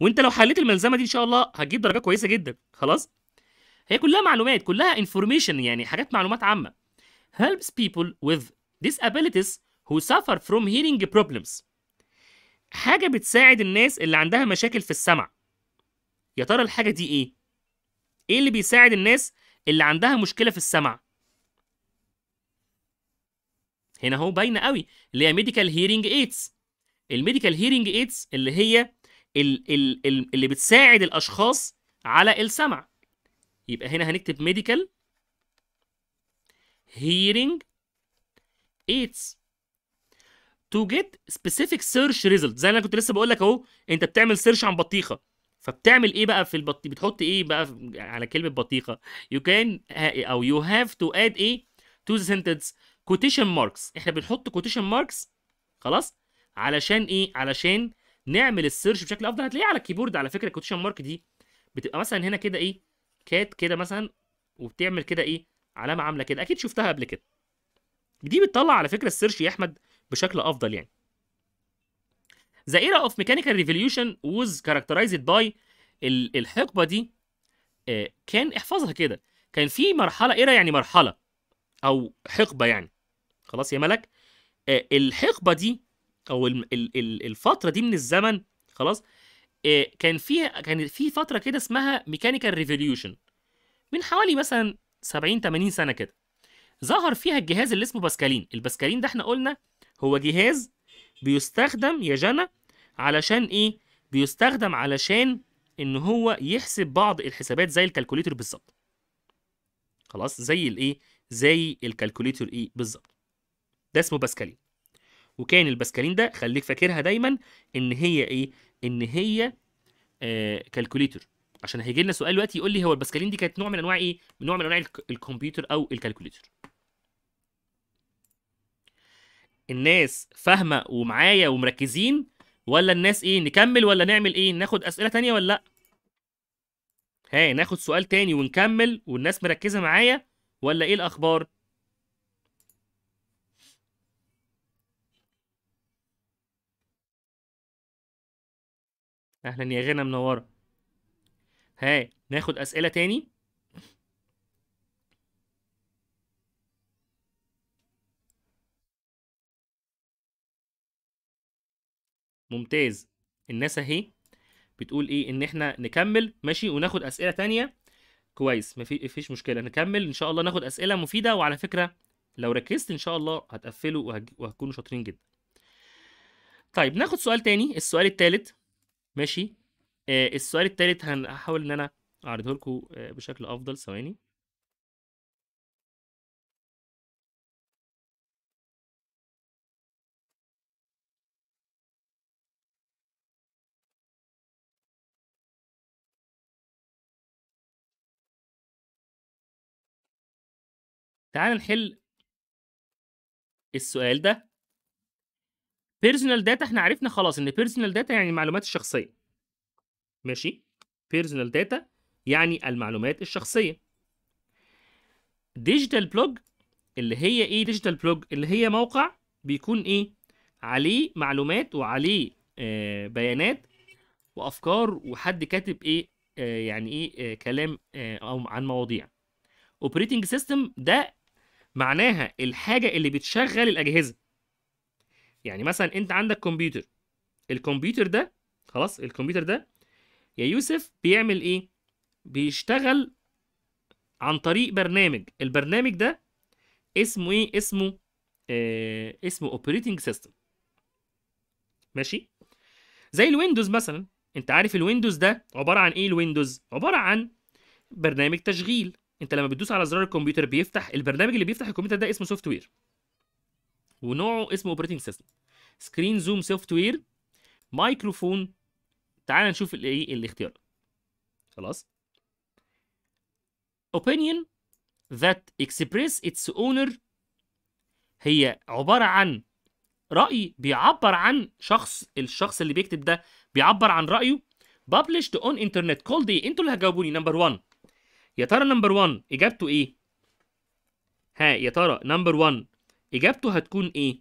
وانت لو حليت الملزمه دي ان شاء الله هتجيب درجات كويسه جدا خلاص هي كلها معلومات كلها انفورميشن يعني حاجات معلومات عامه helps people with disabilities who suffer from hearing problems حاجه بتساعد الناس اللي عندها مشاكل في السمع يا ترى الحاجه دي ايه ايه اللي بيساعد الناس اللي عندها مشكله في السمع هنا اهو باينه قوي اللي هي ميديكال هيرنج ايدز الميديكال هيرنج ايدز اللي هي ال ال ال اللي بتساعد الاشخاص على السمع يبقى هنا هنكتب ميديكال hearing aids to get specific search result زي انا كنت لسه بقول لك اهو انت بتعمل سيرش عن بطيخه فبتعمل ايه بقى في البطيخه بتحط ايه بقى على كلمه بطيخه you can او you have to add ايه to the sentence كوتيشن ماركس احنا بنحط كوتيشن ماركس خلاص علشان ايه علشان نعمل السيرش بشكل افضل هتلاقيه على الكيبورد على فكره الكوتيشن مارك دي بتبقى مثلا هنا كده ايه كات كده مثلا وبتعمل كده ايه علامه عامله كده اكيد شفتها قبل كده دي بتطلع على فكره السيرش يا احمد بشكل افضل يعني The era of mechanical revolution was characterized by الحقبه دي آه، كان احفظها كده كان في مرحله ايرا يعني مرحله او حقبه يعني خلاص يا ملك آه، الحقبه دي او الفتره دي من الزمن خلاص آه، كان فيها كان في فتره كده اسمها ميكانيكال ريفوليوشن من حوالي مثلا 70 80 سنه كده ظهر فيها الجهاز اللي اسمه باسكالين الباسكالين ده احنا قلنا هو جهاز بيستخدم يا جنى علشان ايه بيستخدم علشان ان هو يحسب بعض الحسابات زي الكالكوليتر بالظبط خلاص زي الايه زي الكالكوليتر ايه بالظبط ده اسمه باسكالين وكان الباسكالين ده خليك فاكرها دايما ان هي ايه ان هي آه كالكوليتر عشان هيجي لنا سؤال دلوقتي يقول لي هو الباسكالين دي كانت نوع من انواع ايه من نوع من انواع الكمبيوتر او الكالكوليتر الناس فاهمه ومعايا ومركزين ولا الناس ايه نكمل ولا نعمل ايه ناخد اسئله تانية ولا لا ها ناخد سؤال تاني ونكمل والناس مركزه معايا ولا ايه الاخبار اهلا يا غنى منوره ها ناخد اسئله تاني ممتاز الناس اهي بتقول ايه ان احنا نكمل ماشي وناخد اسئله تانية كويس مفيش مشكله نكمل ان شاء الله ناخد اسئله مفيده وعلى فكره لو ركزت ان شاء الله هتقفلوا وهتكونوا شاطرين جدا طيب ناخد سؤال تاني السؤال التالت ماشي آه السؤال التالت هحاول ان انا اعرضه لكم آه، بشكل افضل ثواني تعال نحل السؤال ده بيرسونال داتا احنا عرفنا خلاص ان بيرسونال داتا يعني المعلومات الشخصيه ماشي بيرسونال داتا يعني المعلومات الشخصيه ديجيتال بلوج اللي هي ايه ديجيتال بلوج اللي هي موقع بيكون ايه عليه معلومات وعليه آه بيانات وافكار وحد كاتب ايه آه يعني ايه آه كلام آه عن مواضيع اوبريتنج سيستم ده معناها الحاجه اللي بتشغل الاجهزه يعني مثلا انت عندك كمبيوتر الكمبيوتر ده خلاص الكمبيوتر ده يا يوسف بيعمل ايه بيشتغل عن طريق برنامج البرنامج ده اسمه ايه اسمه آه اسمه اوبريتنج سيستم ماشي زي الويندوز مثلا انت عارف الويندوز ده عباره عن ايه الويندوز عباره عن برنامج تشغيل انت لما بتدوس على زرار الكمبيوتر بيفتح البرنامج اللي بيفتح الكمبيوتر ده اسمه سوفت وير ونوعه اسمه اوبريتنج سيستم سكرين زوم سوفت وير مايكروفون تعال نشوف الايه الاختيار خلاص opinion that express its owner هي عبارة عن رأي بيعبر عن شخص الشخص اللي بيكتب ده بيعبر عن رأيه published on internet called ايه انتوا اللي هتجاوبوني نمبر 1 يا ترى نمبر 1 اجابته ايه ها يا ترى نمبر 1 اجابته هتكون ايه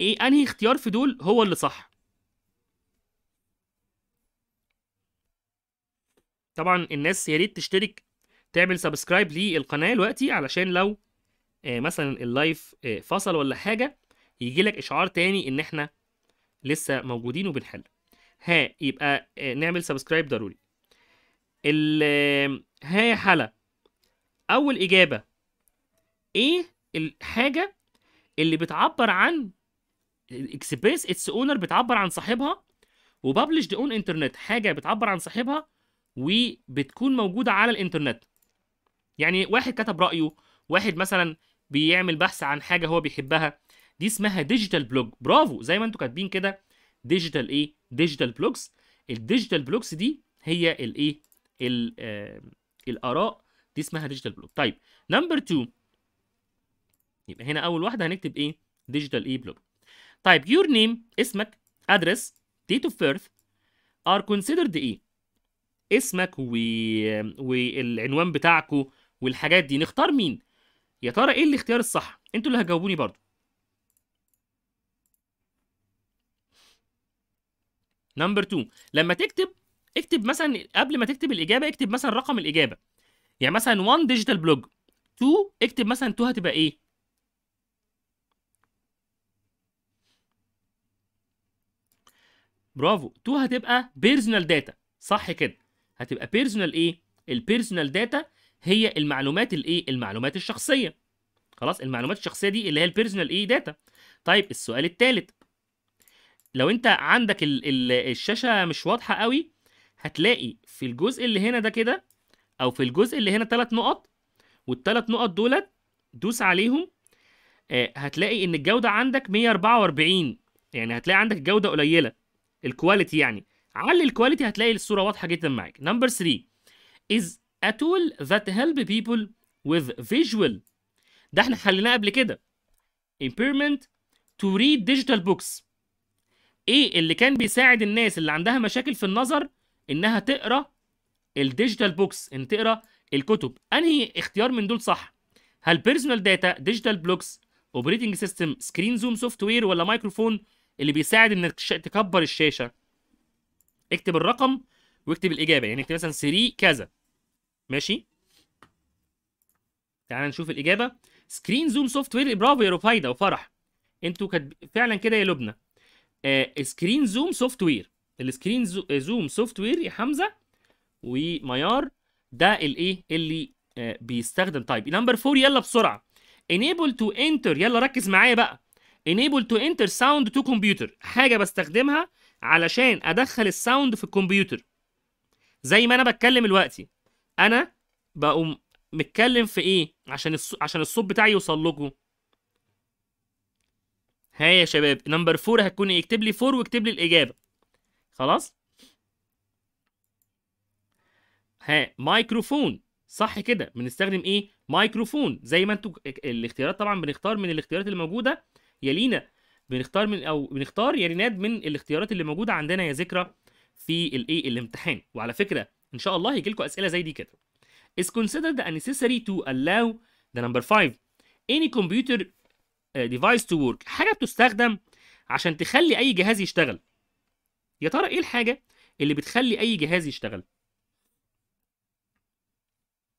ايه انهي اختيار في دول هو اللي صح طبعا الناس يا ريت تشترك تعمل سبسكرايب للقناه دلوقتي علشان لو آه، مثلا اللايف آه، فصل ولا حاجه يجي لك اشعار تاني ان احنا لسه موجودين وبنحل ها يبقى آه، نعمل سبسكرايب ضروري ال ها حلا اول اجابه ايه الحاجه اللي بتعبر عن اكسبريس اتس اونر بتعبر عن صاحبها وببلشد اون انترنت حاجه بتعبر عن صاحبها وبتكون موجوده على الانترنت يعني واحد كتب رايه واحد مثلا بيعمل بحث عن حاجه هو بيحبها دي اسمها ديجيتال بلوج برافو زي ما انتوا كاتبين كده ديجيتال ايه ديجيتال بلوجز الديجيتال بلوجز دي هي الايه آه، الاراء دي اسمها ديجيتال بلوج طيب نمبر 2 يبقى هنا اول واحده هنكتب ايه ديجيتال اي بلوك طيب يور نيم اسمك ادرس ديت اوف بيرث ار كونسيدرد ايه اسمك و... والعنوان بتاعكو والحاجات دي نختار مين يا ترى ايه الاختيار الصح انتوا اللي هتجاوبوني برضو نمبر 2 لما تكتب اكتب مثلا قبل ما تكتب الاجابه اكتب مثلا رقم الاجابه يعني مثلا 1 ديجيتال بلوج 2 اكتب مثلا 2 هتبقى ايه برافو 2 هتبقى بيرسونال داتا صح كده هتبقى بيرسونال ايه البيرسونال داتا هي المعلومات الايه المعلومات الشخصيه خلاص المعلومات الشخصيه دي اللي هي البيرسونال ايه داتا طيب السؤال الثالث لو انت عندك الـ الـ الشاشه مش واضحه قوي هتلاقي في الجزء اللي هنا ده كده او في الجزء اللي هنا ثلاث نقط والثلاث نقط دولت دوس عليهم آه هتلاقي ان الجوده عندك 144 يعني هتلاقي عندك جوده قليله الكواليتي يعني علي الكواليتي هتلاقي الصوره واضحه جدا معاك نمبر 3 is a tool that help people with visual ده احنا حليناه قبل كده impairment to read digital books ايه اللي كان بيساعد الناس اللي عندها مشاكل في النظر انها تقرا الديجيتال بوكس ان تقرا الكتب انهي اختيار من دول صح هل بيرسونال داتا ديجيتال بلوكس اوبريتنج سيستم سكرين زوم سوفت وير ولا مايكروفون اللي بيساعد انك تكبر الشاشه اكتب الرقم واكتب الاجابه يعني اكتب مثلا 3 كذا ماشي تعال نشوف الاجابه سكرين زوم سوفت وير برافو يا رفايده وفرح انتوا كاتب فعلا كده يا لبنى آه سكرين زوم سوفت وير السكرين زوم سوفت وير يا حمزه وميار ده الايه اللي آه بيستخدم طيب نمبر 4 يلا بسرعه enable to enter يلا ركز معايا بقى enable to enter sound to computer حاجه بستخدمها علشان ادخل الساوند في الكمبيوتر زي ما انا بتكلم دلوقتي انا بقوم متكلم في ايه عشان الص... عشان الصوت بتاعي يوصل لكم ها يا شباب نمبر فور هتكون ايه اكتب لي فور واكتب لي الاجابه خلاص ها مايكروفون صح كده بنستخدم ايه مايكروفون زي ما انتوا الاختيارات طبعا بنختار من الاختيارات اللي موجوده يلينا بنختار من او بنختار يا ريناد من الاختيارات اللي موجوده عندنا يا ذكرى في الايه الامتحان وعلى فكره ان شاء الله هيجي لكم اسئله زي دي كده is considered necessary to allow the number 5 any computer uh, device to work حاجه بتستخدم عشان تخلي اي جهاز يشتغل يا ترى ايه الحاجه اللي بتخلي اي جهاز يشتغل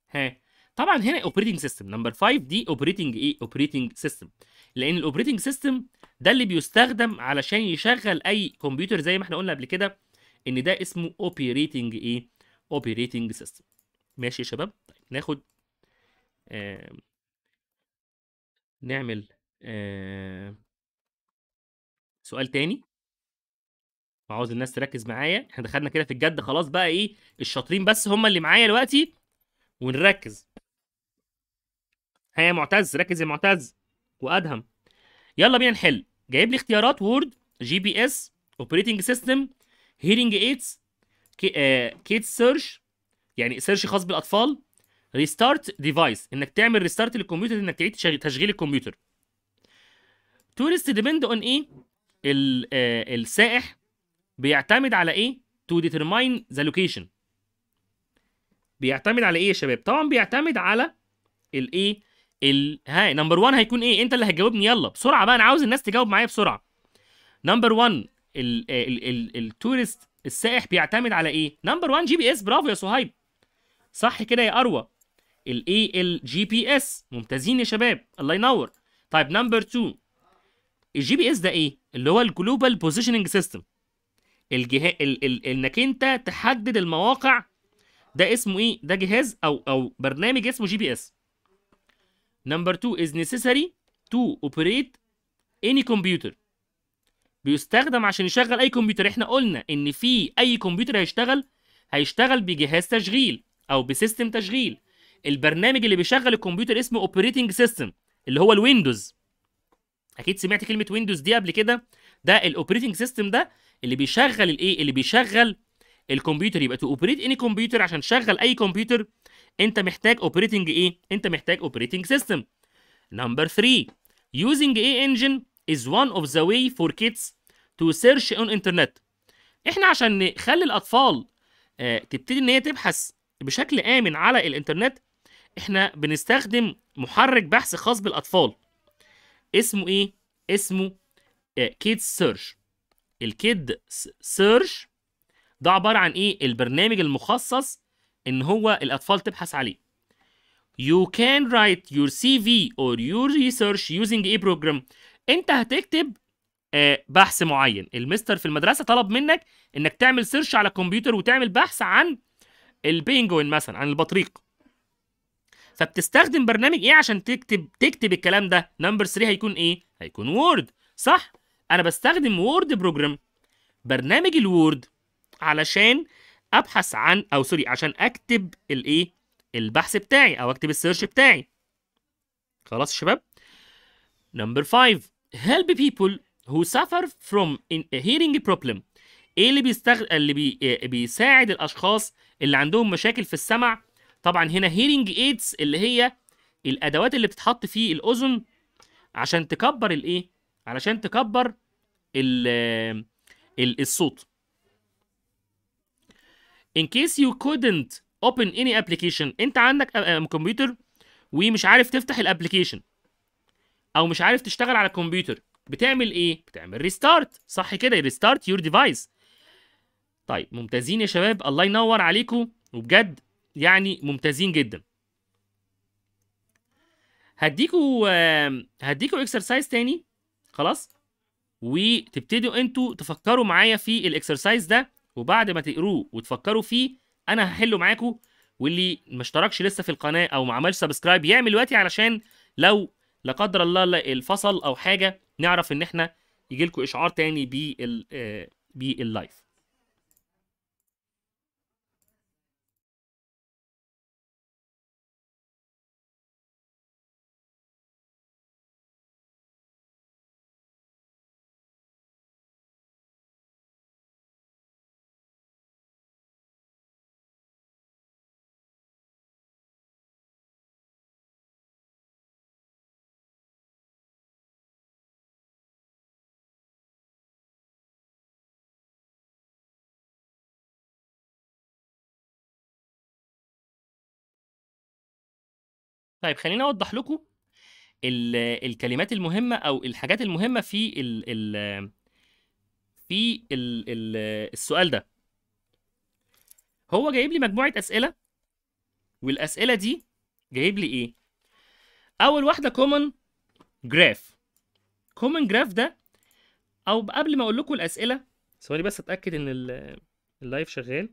ها طبعا هنا اوبريتنج سيستم نمبر 5 دي اوبريتنج ايه اوبريتنج سيستم لان الاوبريتنج سيستم ده اللي بيستخدم علشان يشغل اي كمبيوتر زي ما احنا قلنا قبل كده ان ده اسمه اوبريتنج ايه اوبريتنج سيستم ماشي يا شباب طيب ناخد آه نعمل آه سؤال تاني وعاوز الناس تركز معايا احنا دخلنا كده في الجد خلاص بقى ايه الشاطرين بس هم اللي معايا دلوقتي ونركز ها يا معتز ركز يا معتز وادهم يلا بينا نحل جايب لي اختيارات وورد جي بي اس اوبريتنج سيستم هيرنج ايدز كيت سيرش يعني سيرش خاص بالاطفال ريستارت ديفايس انك تعمل ريستارت للكمبيوتر انك تعيد تشغيل الكمبيوتر تورست ديبند اون ايه آه، السائح بيعتمد على ايه تو ديترماين ذا لوكيشن بيعتمد على ايه يا شباب طبعا بيعتمد على الايه ال... هاي نمبر 1 هيكون ايه انت اللي هتجاوبني يلا بسرعه بقى انا عاوز الناس تجاوب معايا بسرعه نمبر 1 التورست السائح بيعتمد على ايه نمبر 1 جي بي اس برافو يا صهيب صح كده يا اروى الاي ال جي بي اس ممتازين يا شباب الله ينور طيب نمبر 2 الجي بي اس ده ايه اللي هو الجلوبال بوزيشننج سيستم الجه... ال... ال... انك انت تحدد المواقع ده اسمه ايه ده جهاز او او برنامج اسمه جي بي اس نمبر 2 is necessary to operate any computer بيستخدم عشان يشغل اي كمبيوتر احنا قلنا ان في اي كمبيوتر هيشتغل هيشتغل بجهاز تشغيل او بسيستم تشغيل البرنامج اللي بيشغل الكمبيوتر اسمه اوبريتنج سيستم اللي هو الويندوز اكيد سمعت كلمه ويندوز دي قبل كده ده الاوبريتنج سيستم ده اللي بيشغل الايه اللي بيشغل الكمبيوتر يبقى تو اوبريت اني كمبيوتر عشان تشغل اي كمبيوتر انت محتاج اوبريتنج ايه انت محتاج اوبريتنج سيستم نمبر 3 using اي انجن is one of the way for kids to search on internet احنا عشان نخلي الاطفال آه تبتدي ان هي تبحث بشكل امن على الانترنت احنا بنستخدم محرك بحث خاص بالاطفال اسمه ايه اسمه كيدز سيرش الكيد سيرش ده عباره عن ايه البرنامج المخصص ان هو الاطفال تبحث عليه you can write your CV or your research using a program انت هتكتب آه، بحث معين المستر في المدرسه طلب منك انك تعمل سيرش على الكمبيوتر وتعمل بحث عن البينجوين مثلا عن البطريق فبتستخدم برنامج ايه عشان تكتب تكتب الكلام ده نمبر 3 هيكون ايه هيكون وورد صح انا بستخدم وورد بروجرام برنامج الوورد علشان ابحث عن او سوري عشان اكتب الايه البحث بتاعي او اكتب السيرش بتاعي خلاص يا شباب نمبر 5 هيلب people هو suffer فروم هيرنج بروبلم ايه اللي بيستغل اللي بي... آه، بيساعد الاشخاص اللي عندهم مشاكل في السمع طبعا هنا هيرنج ايدز اللي هي الادوات اللي بتتحط في الاذن عشان تكبر الايه علشان تكبر ال... آه، الصوت in case you couldn't open any application انت عندك كمبيوتر ومش عارف تفتح الابلكيشن او مش عارف تشتغل على الكمبيوتر بتعمل ايه بتعمل ريستارت صح كده ريستارت يور ديفايس طيب ممتازين يا شباب الله ينور عليكم وبجد يعني ممتازين جدا هديكوا هديكوا اكسرسايز تاني خلاص وتبتدوا انتوا تفكروا معايا في الاكسرسايز ده وبعد ما تقروه وتفكروا فيه انا هحله معاكم واللي ما اشتركش لسه في القناه او ما عملش سبسكرايب يعمل دلوقتي علشان لو لا قدر الله الفصل او حاجه نعرف ان احنا يجي لكم اشعار تاني باللايف آه، طيب خليني اوضح لكم الكلمات المهمه او الحاجات المهمه في الـ الـ في الـ الـ السؤال ده هو جايب لي مجموعه اسئله والاسئله دي جايب لي ايه اول واحده كومن جراف كومن جراف ده او قبل ما اقول لكم الاسئله ثواني بس اتاكد ان اللايف شغال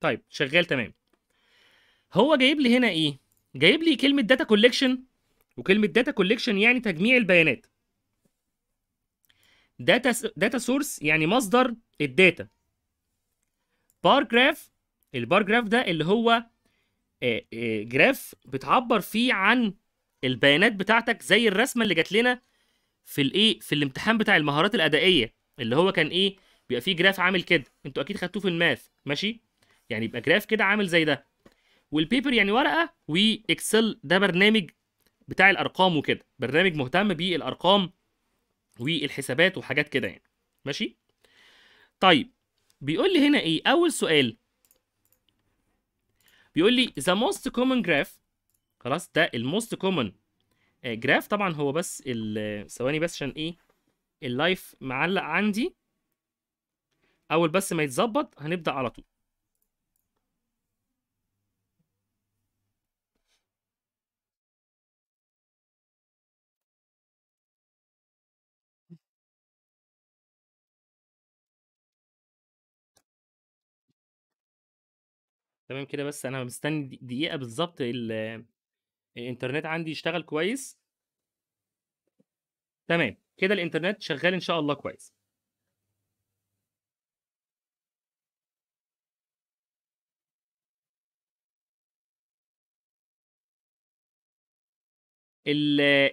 طيب شغال تمام هو جايب لي هنا ايه جايب لي كلمه داتا كولكشن وكلمه داتا كولكشن يعني تجميع البيانات داتا داتا سورس يعني مصدر الداتا بار جراف البار جراف ده اللي هو جراف آه، آه، بتعبر فيه عن البيانات بتاعتك زي الرسمه اللي جات لنا في الايه في الامتحان بتاع المهارات الادائيه اللي هو كان ايه بيبقى فيه جراف عامل كده انتوا اكيد خدتوه في الماث ماشي يعني يبقى جراف كده عامل زي ده والبيبر يعني ورقه واكسل ده برنامج بتاع الارقام وكده برنامج مهتم بالارقام والحسابات وحاجات كده يعني ماشي طيب بيقول لي هنا ايه اول سؤال بيقول لي the most common graph خلاص ده الموست كومن جراف طبعا هو بس آه، ثواني بس عشان ايه اللايف معلق عندي اول بس ما يتظبط هنبدا على طول تمام كده بس انا مستني دقيقه بالظبط ال- الانترنت عندي يشتغل كويس تمام كده الانترنت شغال ان شاء الله كويس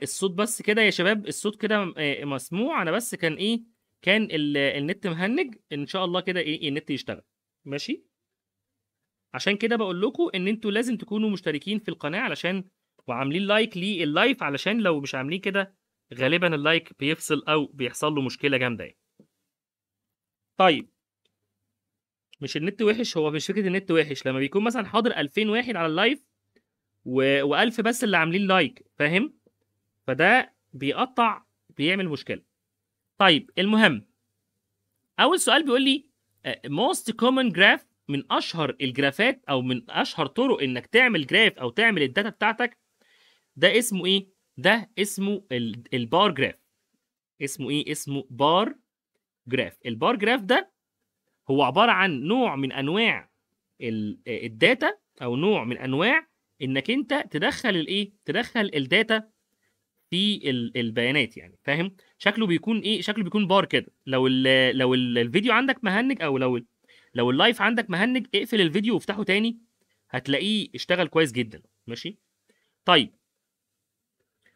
الصوت بس كده يا شباب الصوت كده مسموع انا بس كان ايه كان النت مهنج ان شاء الله كده ايه النت يشتغل ماشي عشان كده بقول لكم ان انتوا لازم تكونوا مشتركين في القناه علشان وعاملين لايك لللايف علشان لو مش عاملين كده غالبا اللايك بيفصل او بيحصل له مشكله جامده يعني. طيب مش النت وحش هو مش فكره النت وحش لما بيكون مثلا حاضر 2000 واحد على اللايف و... و1000 بس اللي عاملين لايك فاهم فده بيقطع بيعمل مشكله طيب المهم اول سؤال بيقول لي آه، most common graph من اشهر الجرافات او من اشهر طرق انك تعمل جراف او تعمل الداتا بتاعتك ده اسمه ايه ده اسمه البار جراف اسمه ايه اسمه بار جراف البار جراف ده هو عباره عن نوع من انواع الداتا او نوع من انواع انك انت تدخل الايه تدخل الداتا في البيانات يعني فاهم شكله بيكون ايه شكله بيكون بار كده لو الـ لو الـ الفيديو عندك مهنج او لو لو اللايف عندك مهنج اقفل الفيديو وافتحه تاني هتلاقيه اشتغل كويس جدا ماشي طيب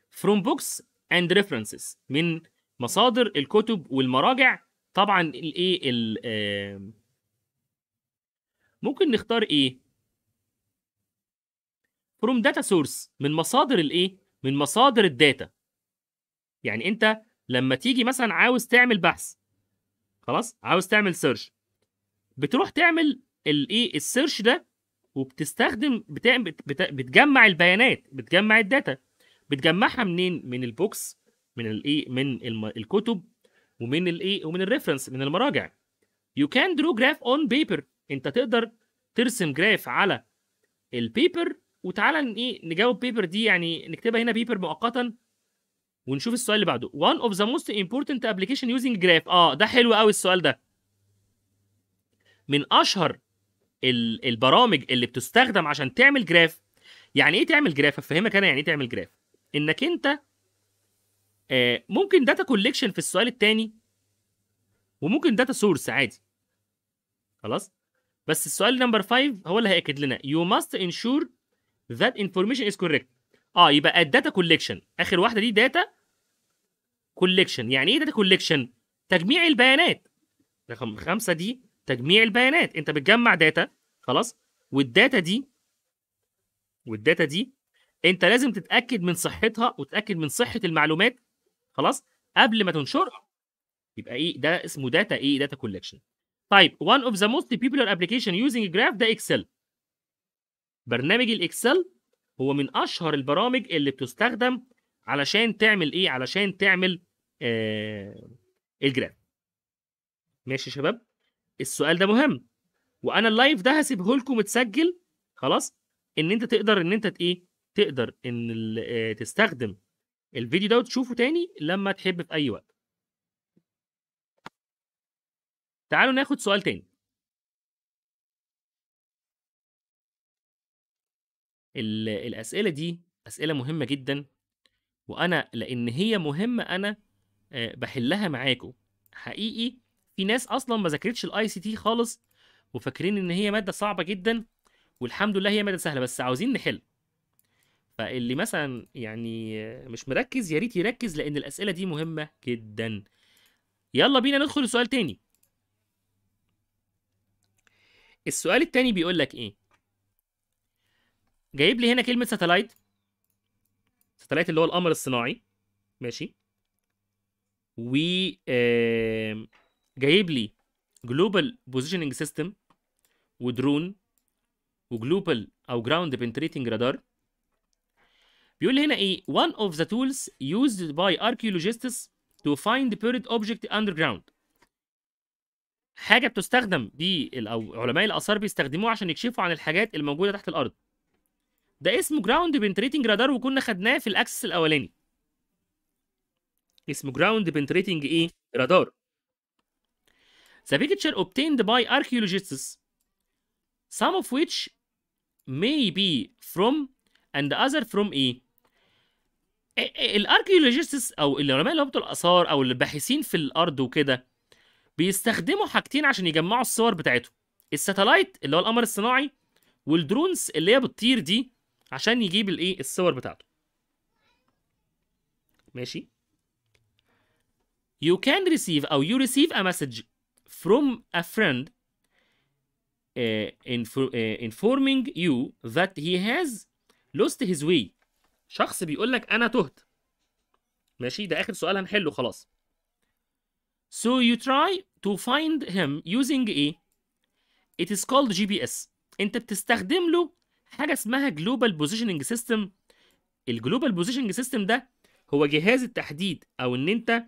فروم بوكس اند ريفرنسز من مصادر الكتب والمراجع طبعا الايه ال ممكن نختار ايه فروم داتا سورس من مصادر الايه من مصادر الداتا يعني انت لما تيجي مثلا عاوز تعمل بحث خلاص عاوز تعمل سيرش بتروح تعمل الايه السيرش ده وبتستخدم بتعمل بت... بتجمع البيانات بتجمع الداتا بتجمعها منين من البوكس من الايه من الكتب ومن الايه ومن الريفرنس من المراجع يو كان درو جراف اون بيبر انت تقدر ترسم جراف على البيبر وتعالى ايه نجاوب بيبر دي يعني نكتبها هنا بيبر مؤقتا ونشوف السؤال اللي بعده one of the most important application using graph اه ده حلو قوي السؤال ده من اشهر البرامج اللي بتستخدم عشان تعمل جراف يعني ايه تعمل جراف افهمك انا يعني ايه تعمل جراف انك انت آه، ممكن داتا كوليكشن في السؤال الثاني وممكن داتا سورس عادي خلاص بس السؤال نمبر 5 هو اللي هياكد لنا يو ماست انشور ذات انفورميشن از كوريكت اه يبقى الداتا كوليكشن اخر واحده دي داتا كوليكشن يعني ايه داتا كوليكشن تجميع البيانات رقم خمسة دي تجميع البيانات انت بتجمع داتا خلاص والداتا دي والداتا دي انت لازم تتاكد من صحتها وتتاكد من صحه المعلومات خلاص قبل ما تنشرها يبقى ايه ده اسمه داتا ايه داتا كولكشن طيب one of the most popular application using graph ده اكسل برنامج الاكسل هو من اشهر البرامج اللي بتستخدم علشان تعمل ايه علشان تعمل آه الجراف ماشي يا شباب السؤال ده مهم وانا اللايف ده هسيبه لكم متسجل خلاص ان انت تقدر ان انت ايه تقدر ان آه، تستخدم الفيديو ده وتشوفه تاني لما تحب في اي وقت تعالوا ناخد سؤال تاني الاسئله دي اسئله مهمه جدا وانا لان هي مهمه انا آه، بحلها معاكم حقيقي في ناس اصلا ما ذاكرتش الاي سي تي خالص وفاكرين ان هي ماده صعبه جدا والحمد لله هي ماده سهله بس عاوزين نحل فاللي مثلا يعني مش مركز يا ريت يركز لان الاسئله دي مهمه جدا يلا بينا ندخل لسؤال تاني السؤال التاني بيقول لك ايه جايب لي هنا كلمه ساتلايت ساتلايت اللي هو القمر الصناعي ماشي و آه جايب لي جلوبال بوزيشننج سيستم ودرون وجلوبال او جراوند بنتريتنج رادار بيقول لي هنا ايه one of the tools used by archaeologists to find buried object underground حاجه بتستخدم بي او علماء الاثار بيستخدموها عشان يكشفوا عن الحاجات الموجوده تحت الارض ده اسمه جراوند بنتريتنج رادار وكنا خدناه في الاكسس الاولاني اسمه جراوند بنتريتنج ايه رادار The picture obtained by archaeologists, some of which may be from and other from A. الاركيولوجيستس او العلماء اللي هم بتوع الاثار او الباحثين في الارض وكده بيستخدموا حاجتين عشان يجمعوا الصور بتاعتهم الساتلايت اللي هو القمر الصناعي والدرونز اللي هي بتطير دي عشان يجيب الايه الصور بتاعته ماشي you can receive او you receive a message from a friend uh, inf uh, informing you that he has lost his way شخص بيقول لك انا تهت ماشي ده اخر سؤال هنحله خلاص so you try to find him using a it is called GPS انت بتستخدم له حاجه اسمها global positioning system الجلوبال بوزيشنج سيستم ده هو جهاز التحديد او ان انت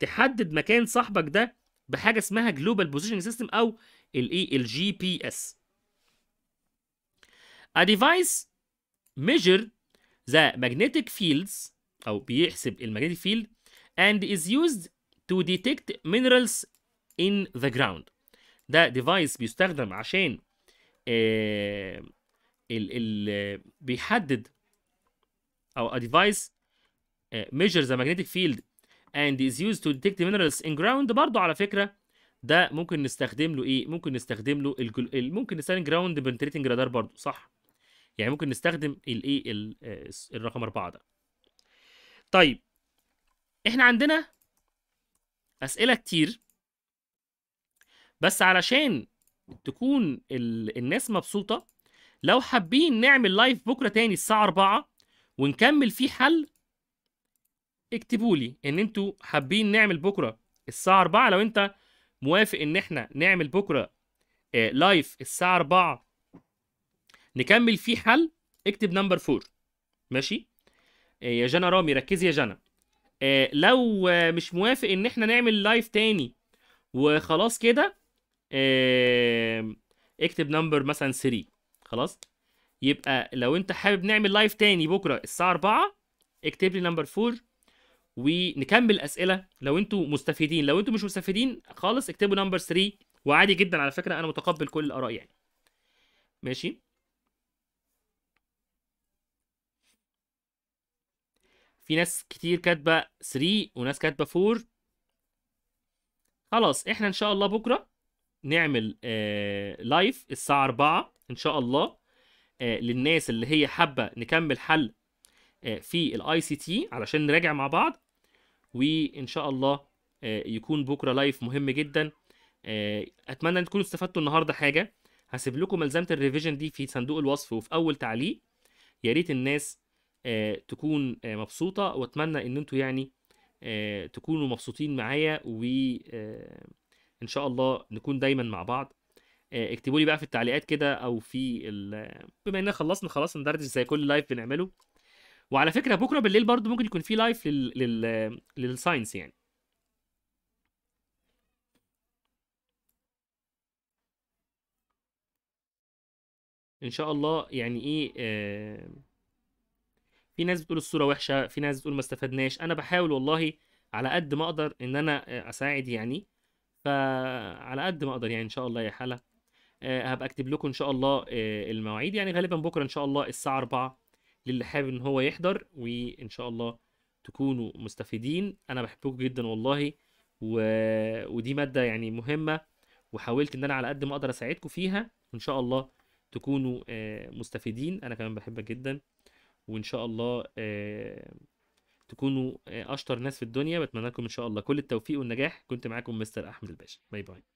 تحدد مكان صاحبك ده بحاجه اسمها جلوبال بوزيشن سيستم او الـ الجي بي اس A device measure the magnetic fields او بيحسب المagnetic field and is used to detect minerals in the ground ده device بيستخدم عشان ال ال بيحدد او a device measure the magnetic field and is used to detect minerals in ground برضه على فكرة ده ممكن نستخدم له ايه ممكن نستخدم له الجل... ممكن نستخدم جراوند بنتريتنج رادار برضه صح يعني ممكن نستخدم الايه ال... إيه؟ آه، الرقم أربعة ده طيب احنا عندنا أسئلة كتير بس علشان تكون ال... الناس مبسوطة لو حابين نعمل لايف بكرة تاني الساعة 4 ونكمل فيه حل اكتبوا لي ان انتوا حابين نعمل بكره الساعه 4 لو انت موافق ان احنا نعمل بكره آه لايف الساعه 4 نكمل فيه حل اكتب نمبر 4 ماشي آه يا جنى رامي ركزي يا جنى آه لو آه مش موافق ان احنا نعمل لايف تاني وخلاص كده آه اكتب نمبر مثلا 3 خلاص يبقى لو انت حابب نعمل لايف تاني بكره الساعه 4 اكتب لي نمبر 4 ونكمل اسئله لو انتوا مستفيدين لو انتوا مش مستفيدين خالص اكتبوا نمبر 3 وعادي جدا على فكره انا متقبل كل الاراء يعني ماشي في ناس كتير كاتبه 3 وناس كاتبه 4 خلاص احنا ان شاء الله بكره نعمل آه لايف الساعه 4 ان شاء الله آه للناس اللي هي حابه نكمل حل آه، في الاي سي تي علشان نراجع مع بعض وان شاء الله آه، يكون بكره لايف مهم جدا آه، اتمنى ان تكونوا استفدتوا النهارده حاجه هسيب لكم ملزمه الريفيجن دي في صندوق الوصف وفي اول تعليق يا ريت الناس آه، تكون مبسوطه واتمنى ان انتوا يعني تكونوا مبسوطين معايا وان شاء الله نكون دايما مع بعض اكتبوا لي بقى في التعليقات كده او في بما اننا خلصنا خلاص ندردش زي كل لايف بنعمله وعلى فكره بكره بالليل برضو ممكن يكون في لايف لل... لل... للساينس يعني ان شاء الله يعني ايه آه في ناس بتقول الصوره وحشه في ناس بتقول ما استفدناش انا بحاول والله على قد ما اقدر ان انا آه، اساعد يعني فعلى قد ما اقدر يعني ان شاء الله يا حلا آه هبقى اكتب لكم ان شاء الله آه المواعيد يعني غالبا بكره ان شاء الله الساعه 4 للي حابب ان هو يحضر وان شاء الله تكونوا مستفيدين انا بحبكم جدا والله و... ودي ماده يعني مهمه وحاولت ان انا على قد ما اقدر اساعدكم فيها وان شاء الله تكونوا آه، مستفيدين انا كمان بحبك جدا وان شاء الله آه، تكونوا آه، اشطر ناس في الدنيا بتمنى لكم ان شاء الله كل التوفيق والنجاح كنت معاكم مستر احمد الباشا باي باي